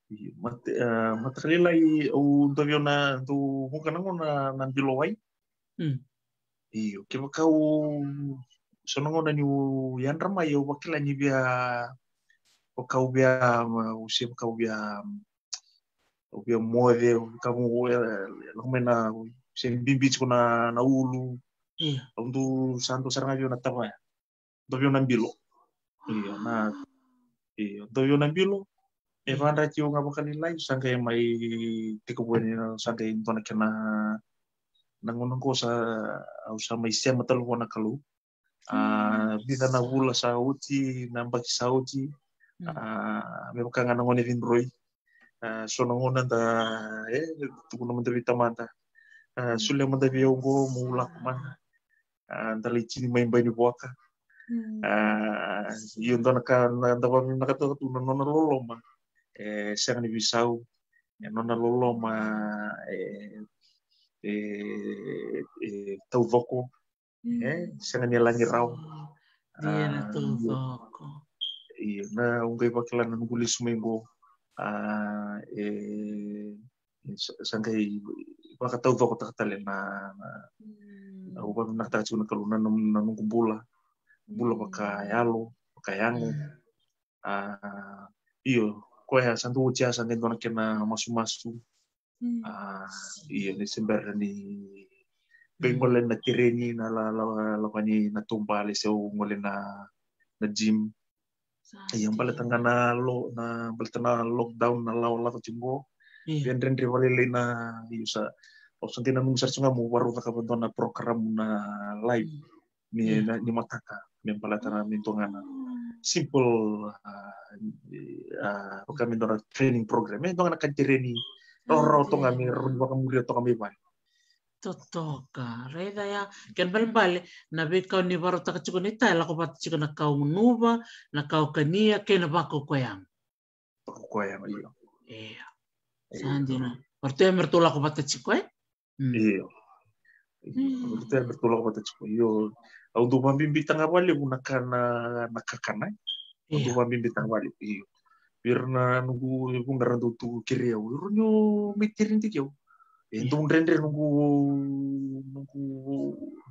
Iya, mate eh, matakalilai o oh, davio na do hukana ngona na bilowai. Mm iyo ke bakau sonongo na niu yandra ma yo bakila ni bia bakau bia usi bakau bia ubia mode kamu lomena sembimbits kuna na ulu iya untuk santo sarang aja na tapa ya dobio na mbilo iyo na iyo dobio na mbilo Evan iya. Racio ngapa kali lain sangkai e mai tikubuan sangkai intona e kena nangonan ko sa au sa maisia matalu na kalu a bida na wula sa uti na mbaki sa uti hmm. a ah, me nga ngana ngone vin ah, so nangonan da eh tukuna mandavi tamata a ah, hmm. sulle mandavi ongo mula kumana a ndali chini mai mbai ni waka a yon dona naka nda wa mi nakata ma, eh, eh, nona loloma e sanga ni ma. nona eh, loloma e, e Tauvoco, mm. eh, Senania Langirau. Dia ah, Tauvoco. E na ungai wakila na nuguli sumengo ah, e, sangai waka Tauvoco takatale na na uwa na tachu na kaluna na, na nungubula bula hmm. waka yalo, waka yangu. Hmm. Ah, iyo, koe ha santu uja sanga sangai kena masu-masu. Hmm. Ah, iya, ni sembar ni bengol na tireni na la la la pani na tumbali se ngol na na gym yang pala na lo na tanga lockdown na la la tingo. Iya. bien ren rivali le na yusa iya, O tina na sar sunga mu waru ka bantu na program na live ni iya. ni mataka Yang pala tana min na simple uh, uh, training program men dona kan tireni Toro to nga mi ruwa ka muri to kami ka Totoka, ya. Ken bale bale iya. iya. iya. na be ka ni baro ta chiku ni ta la ko bat chiku na ka nuba, na ka kania ken na bako ko yang. Ko ko eh? hmm. hmm. yang iyo. Iya. na? Parto ya mertula ko bat chiko eh? Iyo. Parto ya mertula ko bat chiku iyo. Au du bambi bitanga wale buna kana na kakana. Au du bambi bitanga wale iyo. Pirna nunggu nunggu ngaran tutu kiri ya urunyo mikirin intik ya eh, itu iya. render nunggu nunggu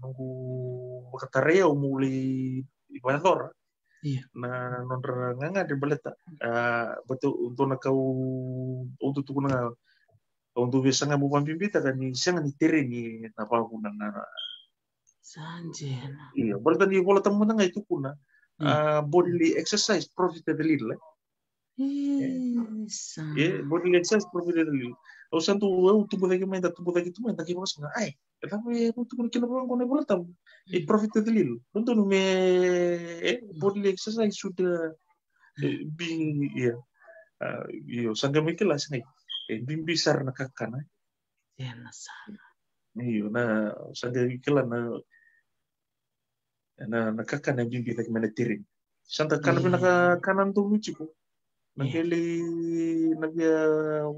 nunggu ketare ya muli ibator iya na nonra nganga di beleta eh, betul untuk nakau untuk tuku kuna untuk biasa nggak mau pampimpin tak kan bisa nggak nitiri nih apa aku nana sanjena iya berarti nih kalau temen nggak itu kuna body exercise profitability lah Iya, modal yang sesuai profit itu lilo. Awalnya tuh, eh, untuk buat lagi main, untuk buat lagi tuh main, tapi pas nggak, ay, entah apa, eh, untuk buat lagi loh, nggak ada modal. Eh, profit itu lilo. Entah tuh, me, eh, modal yang sesuai sudah, eh, bing, iya, ah, iyo, saking mikir lagi, eh, bing besar naka kan ay? Iya nasa. Iyo, nah, saking mikir lah, nah, naka kan ay, yang maineting. Saking naka kan ay, naka kan ay, tuh lucu Nageli nag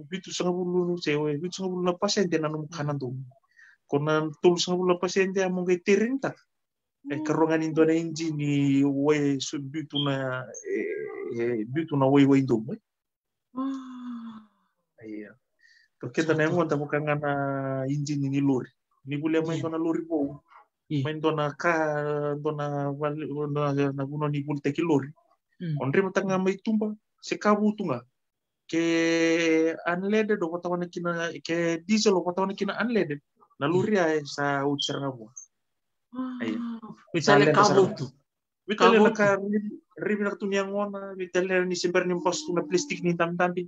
bitu eh, eh, sa bulo no sewe bitu sa bulo na pasyente na nung kanan to. Kung na tul sa bulo pasyente among kay tirinta. E eh, mm. karungan indo na inji ni we su bitu na bitu na we we indo mo. Iya. To kita na mo tapo kang na inji ni lori. Ni bulia mo na lori po. Main to na ka to na na na guno ni bulte ki lori. Mm. Onre matanga mai tumba se kabu tunga ke anlede do kota wana kina ke diesel do kota wana kina anlede na hmm. luria e sa utsaranga mo ah, ai misalnya kabutu Vitale na ka ribi na tunia ngona, vitale ni semper ni pos na plastik ni tam tampi.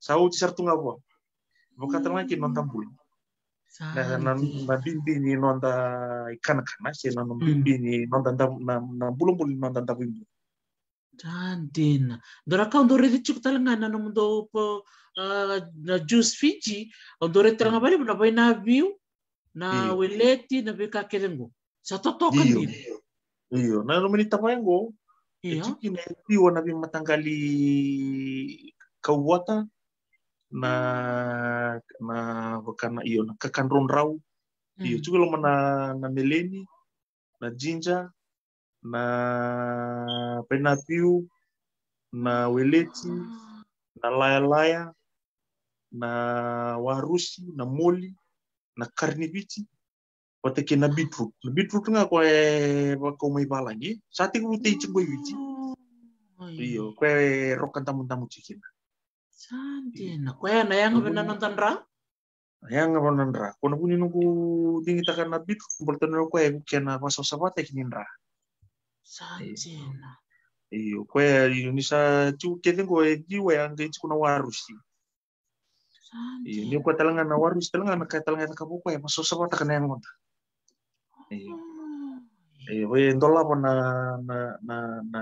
Sau ti sartu bua buka tanga ki non tampul. Na na na bimbi ni non da ikan kana, se na non hmm. bimbi ni non da na na bulum bulum non da bimbi tandena do raka ondo rethi kutalangana no mundo po na juice fiji ondo retranga bari na bai na viu na weleti na beka kelengo sa totoka ni iyo na no minita wengo e iyo kina tiwa na bim matanggali kauwata na na kana iyo na kakandron io iyo chuko mm. lo mana na meleni na jinja na penatiu, na Weleti na laya-laya, na Warusi na Moli na Karniviti wateke na bitrut. na bitrut nga e, wako mai balangi sate ku te chingo yuti iyo e, rokan tamu tamu chikina. sante na e, na yang bena nonton ra yang nonton ra kono kuni nunggu tinggi takan na beetroot e, koe kena pasau sabate kinin ra sanjena iyo kwea inisa chiukelengoe jiweanga itsikuna warusi iyo ni kwa talanga na warusi talanga na talanga na kapu kwea masosa wata kana yang iyo iyo iyo we ndola po na na na na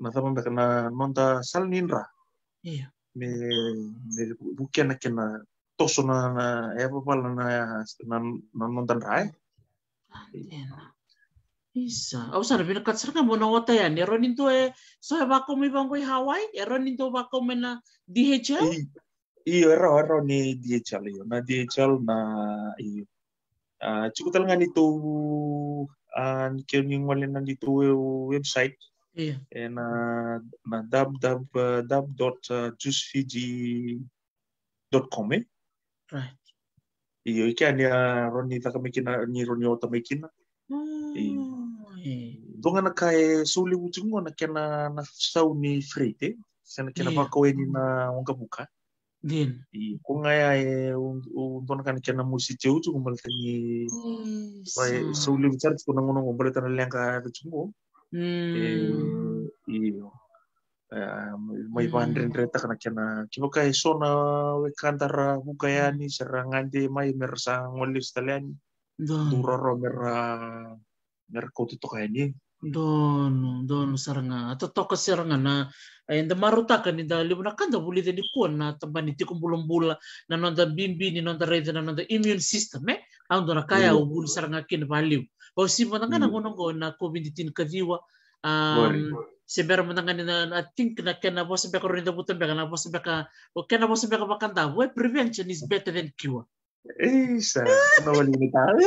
na thama kana na sal ninra iyo me me na kena toso na na e pala na na monta nrae Isa. Au sana pina katsanga mona wata ya. ronin nintu e eh, so e bako mi bango i Hawaii. Eh, ronin nintu bako mena DHL. Iyo ero eh, ero ni DHL iyo. Na DHL na iyo. Uh, ah, Cukutal ngani nito uh, ah, kaya ni ngwale na e website. Iya. Yeah. Na, na dab dab dab dot Fiji dot com eh. Right. Iyo ikan ya ah, Ronnie tak kami kina ni roni otak hmm donga na kae suli utungo na kena na sau ni frite na kena yeah. pakau ini na wangka buka din i kunga ya e undona kan kena musi ceu tu kumbal tani wai suli bicara tu kunang kunang kumbal tanah lengka utungo e, hmm. i e, mai bandren hmm. reta kana kena kiba kae sona ya ni bukayani serangande mai mersa ngolis talian ya Duroro merah merah kau tuh kayak dono dono saranga ato toka saranga na ainda eh, marutaka ni da na kanda buli de kuan na tambani tiku bula, na nonda bimbi ni nonda reza na nonda immune system eh ando na kaya o mm. ubulu saranga kin baliu o si mo nangana mm. gono na covid 19 kadiwa um, sebera mo nangani na I think na kena bo sebeka rinda butembe na bo sebeka o kena bo sebeka bakanda well prevention is better than cure Eh, sa nawali na tayo.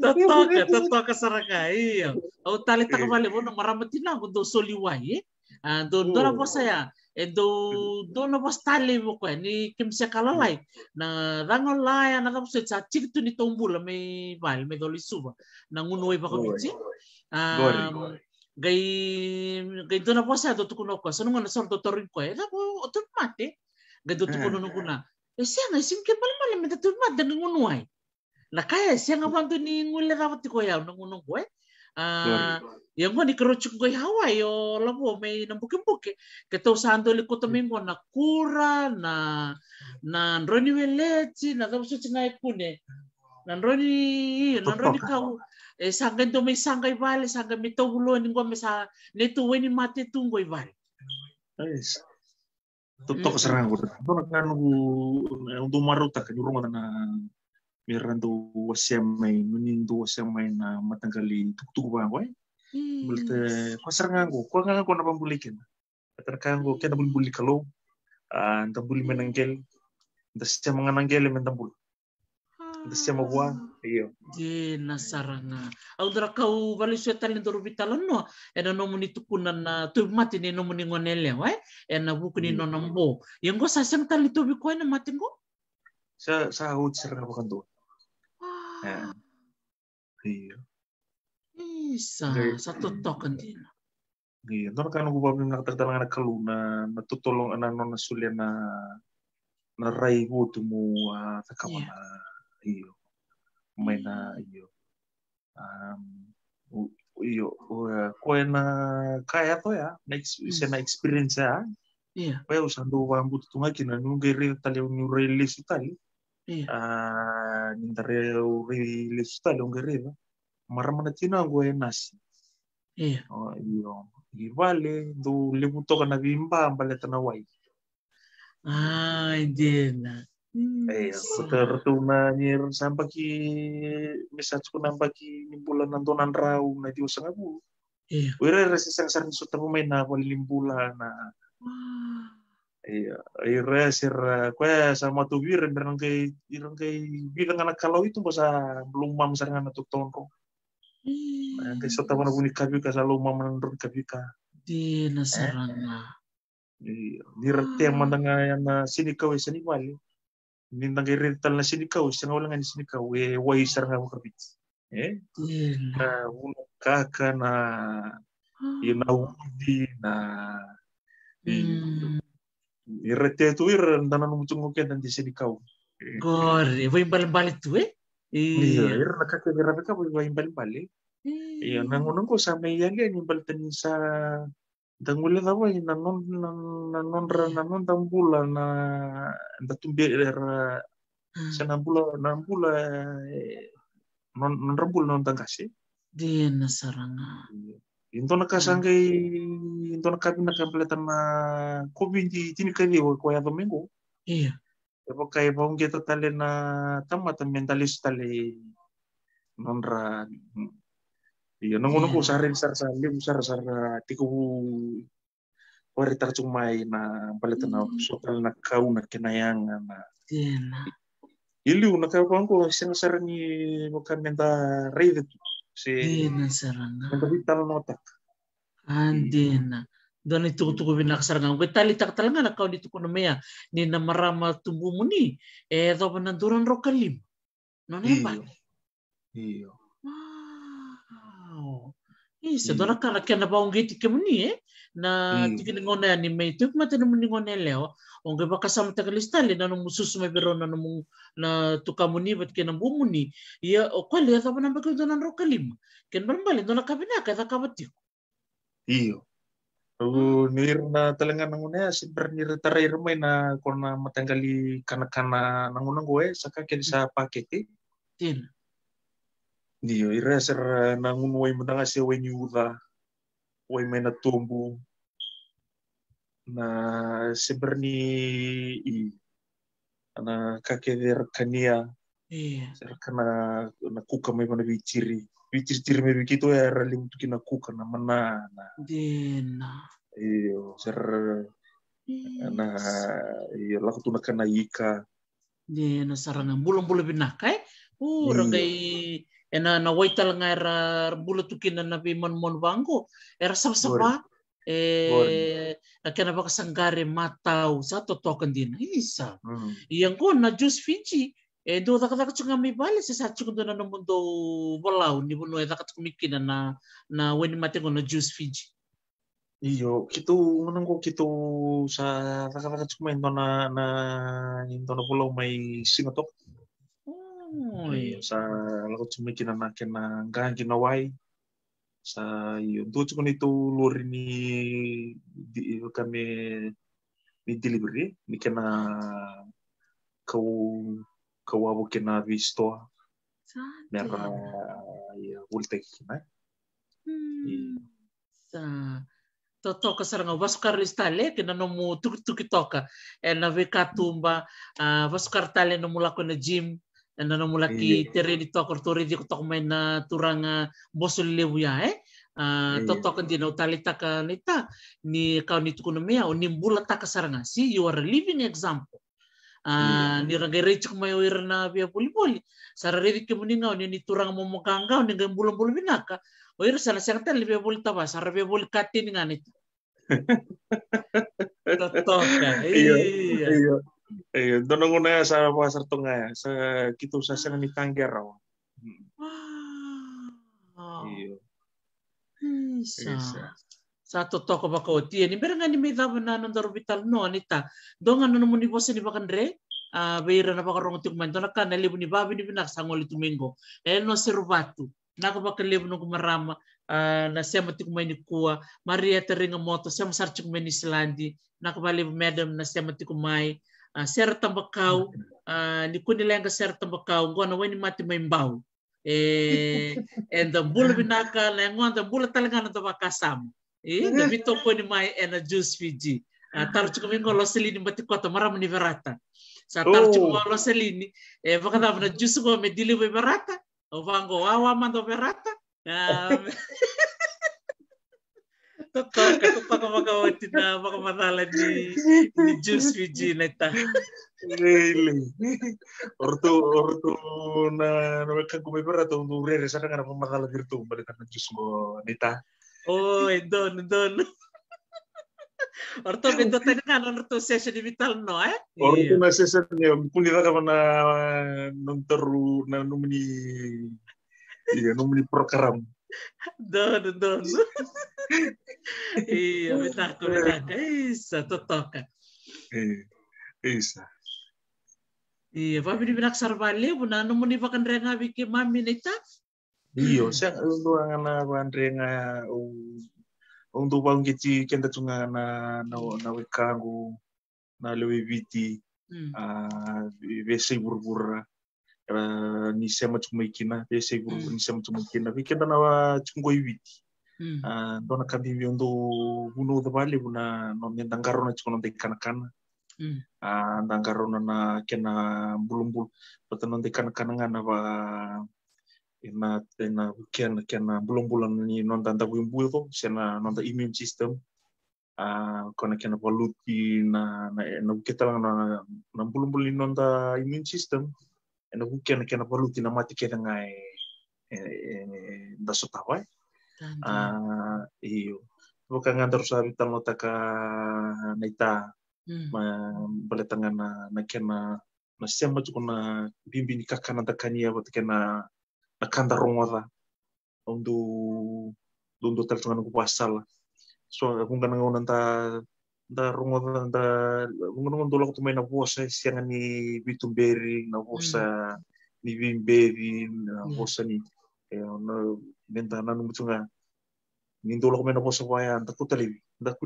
totoo ka, totoo sa rakay. O oh, talita ka mali mo, maramat din ako do soliway. Eh. Ah, do do na po saya. E eh, do do na po tali mo ko eh, ni kim sa kalalay na rangon laya ah, na tapos sa chikto ni tombula may bal may doli suba na ngunoy pa ko bitsi. Ah, gay gay do na po sa do tukuno ko. Sa nungan sa do torin ko. Eh, na po automatic. gadyoto eh. kononokona esianga isimuke palemale metatovi matani ngono ai nakaya esianga vantu ni ngule rava tiko yau eh? ah, eh, na ngono go ai yango ni kerocuku go yau ai o lavo mei na bukebuke ke tau sando likoto mei go na kura na na ndroni weleci na kavusutsi ngai kune na ndroni na ndroni kau e sanga ndo mei sanga i vale sanga mei tau vuloni go me sa netu weni mate tungo i vale Toto serang ko. Ito nagkano ang dumaruta kanyo na meron to wasya may nunin na matanggali tuktukuban ko eh. Mm. Bulte ko serang ko. Ko nga ko na pambulikin. At nagkano ko kaya buli ka lo. Ang tabuli mananggel. Ang siya mga nanggel ang tabul. Iyo. Je nasaranga. Au dra kau vali setan ni doru bitalan no. Ena nomu ni tukuna na tu mati ni nomu ni ngonele wa. Ena buku ni no hmm. nombo. Yang go sasem tali tu bi koina mati go. Sa sa hut serna bukan tu. Ah. Eh. Iyo. Isa satu token dina. Iya, nor kan gua babi nggak tertarik anak keluna, natutolong anak nona sulia na na rai gua tumu, ah, tak kawan, iyo. kumena mm. hiyo um, hiyo uh, kwena kaya to toya ah. mm. na isena experience ya ah. yeah. we usando wambu tumakina nungerire tali unurelisi tali eh. ah uh, nindare urelisi tali ungerira ah. maramana tina ngwe nasi yeah. oh iyo i ivale ndu livutoka na vimba mbaletana wai ah, idena Eh, hmm. setertuna nanyer sampai ki misatku nampak ki nimpulan nantonan rau nanti usang aku. Iya. Wira resi sang sarang sutang umena wali nimpulan na. Iya, ira sira kue sama tuh wira berang ke irang ke dengan anak kalau itu bahasa belum mam sarang anak tuh tonro. Nah, ke sota mana bunyi kabi kasa mam menurut kabi ka. Di nasarana. Eh. Iya, di reti yang mandangnya na eh, sini kau esani balik ni nagre-rental na sinikaw, isang wala nga ni sinikaw, eh, way isang nga wakabit. Eh? Mm. Na unakaka na ah. inaudi na mm. irete tu ir dana no mutungo ke dan di sinikaw. Eh. Gor, eh way bal-bal tu eh? eh. Iya, ir nakaka grabe ka way bal-bal eh. Mm. Iya, nangunong ko sa may yan yan, yung baltan sa dan ngulen apa non na nanon nanon tampula na datumbi era senambula nambula non non rambul non tangkasi. Di nasaranga. Into nakasangkay into nakapin nakampletan na kobi di tinikali o kaya domingo. Iya. Epo kay bang e kita tali na tama ta mentalist tali non ra Yun, nangunan mm. ko sa rin sar sa lim sa sa sar ti ko waritar chumay na balatan na sokal na kau ah, mm. na kinayang na Ili una ka pa ko sinasara ni bukan menta raid tu. Si Ina sarana. Menta vital notak. Andina. Doon ito ko binakasar na. Kaya talitak talaga na kau dito ko na maya ah, ni na marama tumbo mo ni. Eh, daw nanduran ro kalim. Ano na ba? Iyo. Isa, se mm. dora kara kena ba ongi tike muni e na tike ni ngone ani mei tu kuma tene muni ngone leo ongi baka sama taka listali, na nomu susu me bero na nomu na tuka muni bat kena bu muni iya, o kwale ya thapa nambe keu donan roka lima ken barmbali dona kabina kaya thaka batiko iyo Aku mm. nir na talaga nanguna si Bernir taray rumay na kung na matanggali kana-kana nanguna gue eh? saka kaya sa pakete. Tina. Ndio, irea sera nangun wai menangase wai niudha, wai mena tumbu, na seberni i ana de rakania, yeah. serkana na kuka mai mana vitiri vitiri tiri mai vikito ya rali tuki na kuka na mana na dena iyo ser na iyo lakutu na kana ika dena sarana, bulo bulo binaka eh uh rangai ena na waita langa era bulu tukin na nabi mon mon wango era sab saba eh kena baka sanggare matau sa to token din isa mm-hmm. yang ko na jus fiji e eh, do da kada chunga mi bale sa sa chunga na no mundo bolau ni bunu e eh, da mikina na na weni mate ko na jus fiji Iyo, kitu manang ko kitu sa kakakakats ko may na na into na mai may sinatok. さあ、lo cuma kina na kina nga kina wai. Sa yun tu cuma itu lori ni di kami ni delivery ni kena kau kau abu kena visto. Mera ya ultek kina. Hmm. Iya. Sa totoka saranga vasukar istale kina nomu tuk tuk toka e na veka tumba vasukar tale nomu lako na gym mula ki tere di tok tore di main na turanga bosul ya eh ah, iya. totok di no talita ka nita ni kau ni tukunomia ya, o ni mbula taka saranga si you are living example ah, iya. ni rangai rechuk mai oira na via poli poli sara redi ke muni o ni turanga momokanga o ni ngai mbula mbula binaka oira sala sanga via poli taba sara via poli katin ngani <laughs> totoka iya, iya. Eh, nununguna sa pasarto nga ya. sa kito gitu, sa sana ni Kangger raw. Wow. Ah. Iya. Isa. Sa totoo ko ba ko tiyan? Ibera nga ni may dabo na nung darubital no, Anita. Doon ano naman ni boss ni Bakandre? Uh, ah, Beira na bakarong tigman. Doon na ka, ni Babi ni Binak sangoli tumingo. Eh, no, serubatu. Nakabakalibo nung kumarama. Uh, na sema ah, tiku Maria teringa moto sema sarchuk meni silandi nakabalib madam na sema tiku Ah, ser tambakau ni ah, kundi lenga ser tambakau gona weni mati membau e, <laughs> e enda bul binaka lenga enda bula talangana kasam e da bitoko ni mai ena juice fiji ah, tar chuko mingo loselini mati kota maram ni verata sa tar oh. chuko loselini e vakada na juice go me dilivo verata o vango awa mando verata <laughs> Totoo, ako pa kumagawati na makamatalan ni, ni Juice na ta. Really? Or orto or to na nagkagumibara to nurere sa nga makamatalan ni Rito. Balitan ng Juice mo, Nita. Oh, doon, doon. Orto, to, bendo tayo na nga, or to session ni Vital, no, eh? Or to na session niya, punita ka na nung taru na numini, iya, numini program dono dono iya mitahku mitahka isa totoka isa iya papi di binak sarvale bu nanu mau nipakan bakan renga biki mami nita iyo siya untuk na kuan renga untuk um bang kiti kenta tunga na na na wekangu na lewibiti a besi burbura uh, nisema tumuikina bese ese mm. nisema tumuikina vikenda na chungo ibiti mm. uh, ah, ndona kambi biondo buno dhabali buna no ndangarona chikono ndekana kana mm. uh, ah, ndangarona na kena mbulumbulu bata no ndekana kana ngana ba ena ena kena kena mbulumbulu ni no ndanda wimbuido sena no nda immune system Uh, kona kena valuti na na na uketala na na mbulumbulu ni no nda immune system ena ku kena kena palu tina mati kena ngai e, e, da sotawai uh, iyo wo ka ngandar sabi taka naita hmm. ma bale tanga na na kena na sema tuko na bimbi ni kaka na kena na kanda rongoda ondu ondo tal tanga na kupasala. so ku na ngona nanta da rungoda da rungon dolo ko tumay na sa siang ni bitumberi na vosa ni bimberi na vosa ni na benta na nung tunga ni dolo ko na vosa waya da ko tali da ko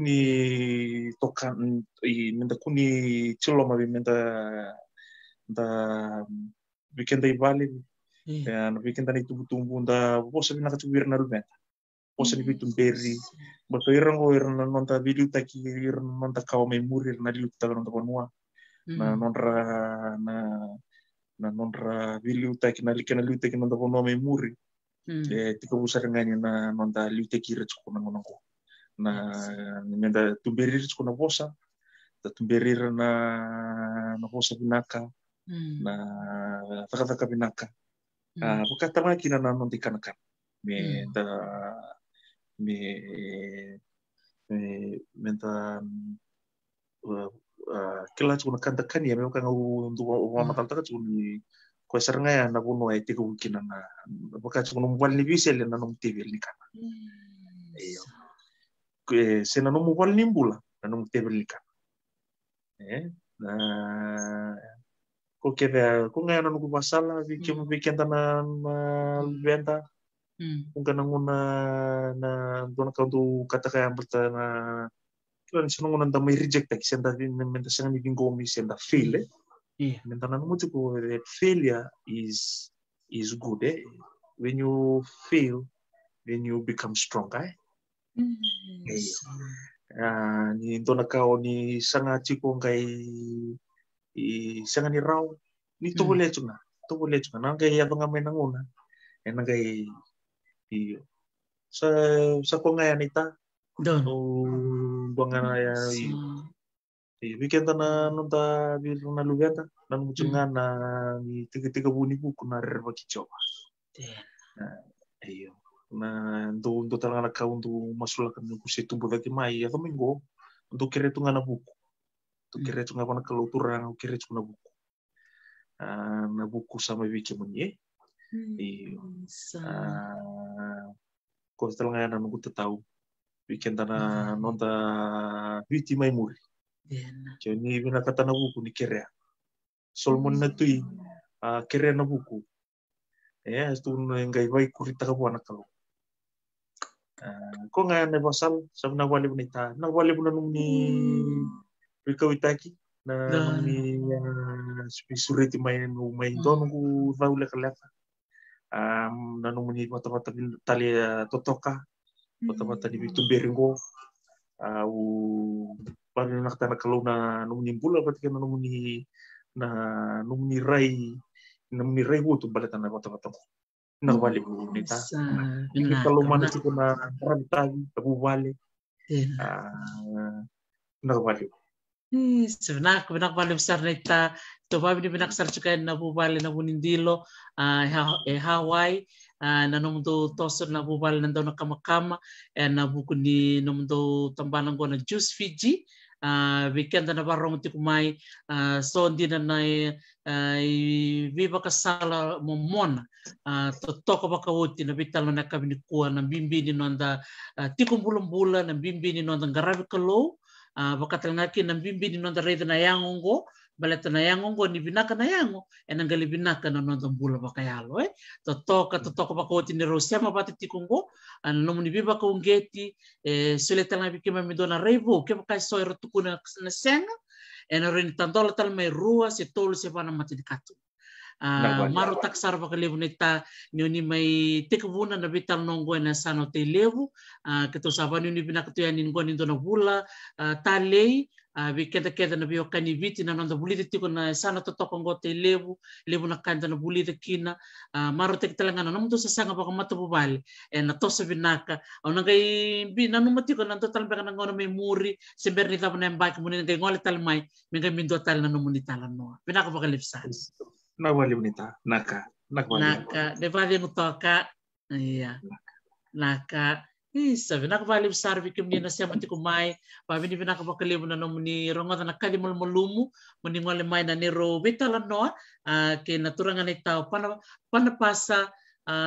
tokan i menda kuni ni chilo ma menda da weekend ay bali mm. eh, na weekend ni tubu tumbu da vosa ni nakatubir na rumeta vosa ni bitumberi mm. Boto irango iron na nonta bilu taki iran nonta kau memuri na dilu kita nonta konua. Na mm. nonra na na nonra bilu taki na lika na liu taki nonta konua memuri. Mm. E busa ka ngani na nonta liu taki ira tsoko na ngonango. Na nenda tumberi ira tsoko na bosa. Ta tumberi na na bosa binaka. Mm. Na thaka thaka binaka. Pakatanga ah, kina na nonta ikanakana. Me ta me, me menta eh, eh, kila tsukuna kanta kani ya memang kanga untuk wama tantaka tsukuni kwa saranga ya na kuno ai tiku kina na baka tsukuna mubal ni bise le na nom tebe ni kana hmm, iyo se na nom ni mbula na ni kana eh na ko kebe ko ngaya na basala vi hmm. kemu eh, hmm. vi kenta na Mm. una na do na kadu katakaya berta na kila ano, sino nga nanda may reject ay senda menta sanga ni bingomi senda fail eh yeah. menta na mo ko that failure is is good eh when you fail then you become stronger eh mm-hmm. uh, ni do na kao ni sanga chiko kay i sanga ni raw ni mm. to na to na nga yado nga may nanguna eh nga Iyo, Sa sapa ngayani iya, ya, ta? Don. Buang hmm. ngayani. iyo bikin nung ta bir na lugar ta, mucing nga na tiga-tiga buni buku na bagi coba. iyo Na untuk talaga na kaun kau untuk masuklah kan buku tumbo dati mai ya kami go untuk kira itu ngana buku. Untuk kira itu ngana keluturan, kira itu buku. Nah, na buku sama mo niya iyo, constelagan anu ku tahu bikin tanah hmm. nonta mai muri jadi bina kata na buku ni kira ya. solmon hmm. na tui uh, ah, kira ya, na buku ya itu yang gai kurita ka buana kalau ko nga na basal sa na wali ni ta na wali mo na ni Rico Itaki na ya, ni suriti mai main mai don ku kalaka nanomuny mata-mata tali eh, totoka mata-mata di bitu hmm. beringo au balu nak tana kalau na nomuni bula berarti kan nomuni na nomuni rai nomuni rai wotu bala tana mata-mata na wale bu nita kalau mana sih na rantai bu wale na wale Sebenarnya kebenar paling besar nita to family benak search kan na pupal na punindilo e Hawaii na nom to tosod na pupal na kamakama e na bukuni nom to tambanan na juice Fiji weekend na barong ti kumay so hindi na na viva kasala momon to toko bakawuti na bital na kabinikuwa na bimbini no anda tikumbulambula na bimbini no anda garabi kalo bakatal ngaki na bimbini no anda reda na yangongo baleta na yango go ni binaka na yango enang gali binaka na nonton bula ba kayalo eh to toka mm. to toka ba koti ni rosia ma bati tikungo an nomu ni biba kongeti eh suleta na bike ma midona revo ke ba kai soiro tuku na na senga ena rin tandola tal mai rua se tolu se bana mati di katu ah, maro taksar ba kalevu neta ni oni mai tekvuna na vital nongo ena sano te levu ah, ke to savani ni binaka to yanin go ni dona bula ah, talei Ah, vikekeda na viokani viti na nonda bulide tiko na sana totokongo te levu levu na kanda na bulide kina ah, maro te kitalangana na mutu sasanga baka mata bubale eh, na tosa vinaka au na gai na numa tiko na total baka na ngona me muri sember ni tabu na mbaki muni na gai ngole tal mai mindo tal na numuni tala noa vinaka baka lipsani na wali unita naka naka naka devade ngutoka iya naka Isa binak vale besar bikin dia nasi mati kumai, babi ni binak apa kali muna nomuni rongo tanah kali mul mulumu, muni ngole mai na niro beta la noa, ke naturangan ni tau pana pana pasa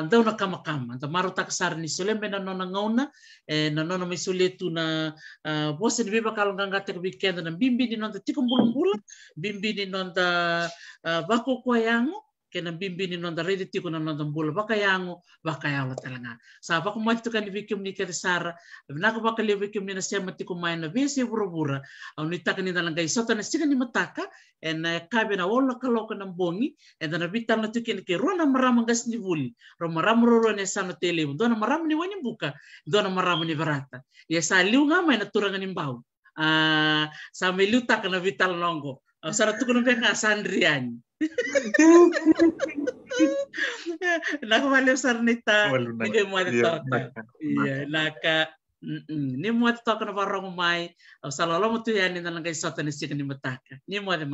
dau na kama kama, da maro tak sar ni sule mena nona ngauna, e, na nona mai sule tu na bosen biba kalau nganga tek weekend na bimbi ni nonta tikum bulung bulan, bimbi ni nonta bako koyangu, kena bimbini nonda redi tiku na nonda bulu baka yangu baka yalo talanga sa baka mo kan vikim ni kari sara na ko baka le vikim ni na sema tiku mai na vese buru bura au ni taka ni dalanga isota na sika ni mataka En kabe na wolo kaloka na mbongi enda na vita na tiku ni kero na marama ngas ni ro sana tele ni wani buka dona na marama ni verata ya sa liu ngama na turanga ni Uh, sa na vital longo sarat tu pe ka sandrian. Laka <laughs> nah, wale sarnita, hindi oh, muat iya, tak. Iya, nak. ni muat tak ka na mai, Oh, lolo mo tu yan na lang kay sota ni sika ni mataka. Ni mo ito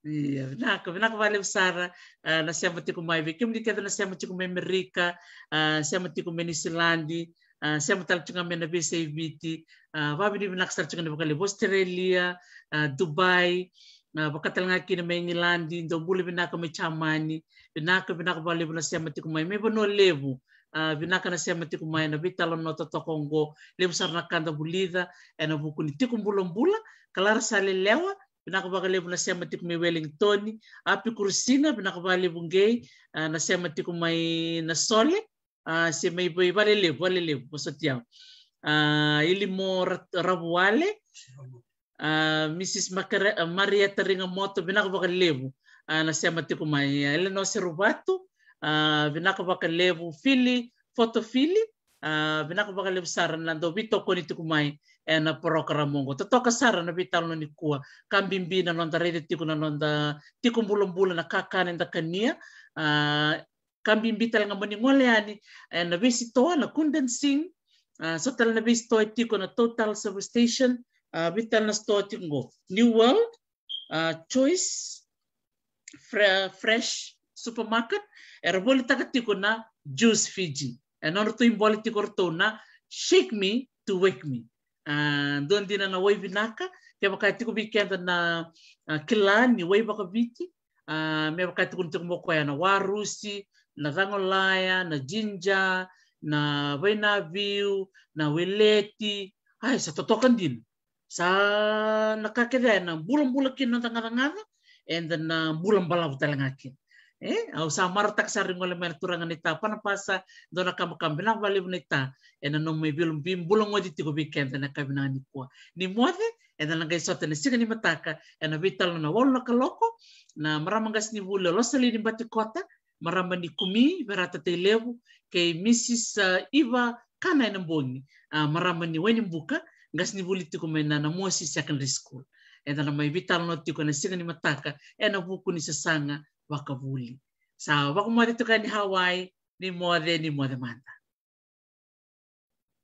Iya, nako, nako eh, na siya mo mai, kim di kada na siya mo mai Amerika, eh, siya mo New siamo tala tunga mena bese ibiti wabi di minak sar tunga Australia ah, Dubai bakatal nga kina me ngilandi ndo bule binaka me chamani binaka binaka bale bula siama tiku mai me bono lebu binaka na siama tiku mai na bitalo no toto kongo lebu sar na kanda bulida ena buku ni tiku mbula kalara sale lewa pinakabakalebu na sema tiku mai Wellington, api kurusina pinakabalebu ngei ah, na sema tiku mai na sole, uh, ah, se may boy balele balele posatiao ah ili mo rawale uh, ah, Mrs. Macare, ah, Maria Taringa Moto ah na nasema tiko mai ele no serubato uh, binakabakalevo fili foto fili ah uh, binakabakalevo sara nando bitoko ni tiko eh, mai na porokara mongo totoka sara na bitalo ni kua kambimbina nonda rede tiko na nonda tiko mbulambula na kakane nda kania uh, kambi mbital nga moni ngole ani eh, na visito, toa na condensing uh, eh, so tala na visito toa tiko na total service station uh, vital na stoa tiko new world uh, choice fre fresh supermarket era boli taka tiko na juice fiji e nono tu imboli tiko na shake me to wake me uh, don dina na waivinaka kema kai tiko weekend na uh, kilani waivaka viti uh, mea wakati kunitiko moko ya na warusi na rangolaya na jinja na viu, na weleti ai sa totokan din sa nakakeda na bulang bulakin ng tanga and then na bulang balaw talangakin eh au sa martak sa wala mer turangan ita panapasa do na kam kam bilang ni ta and no may bilum bim bulong wadi tiko weekend na na ni ko ni mode and na gay sote na siga ni mataka and vital na wol na kaloko na maramangas ni bulo losali ni batikota maramani kumi verata levu ke Mrs. Uh, iva kana ena bongi uh, maramani weni mbuka vuli tiko mena na mosi secondary school ena na maivital no tiko na sika ni mataka ena buku ni sasanga vuli sa wakumwa tuka ni Hawaii ni mwade ni mwade manda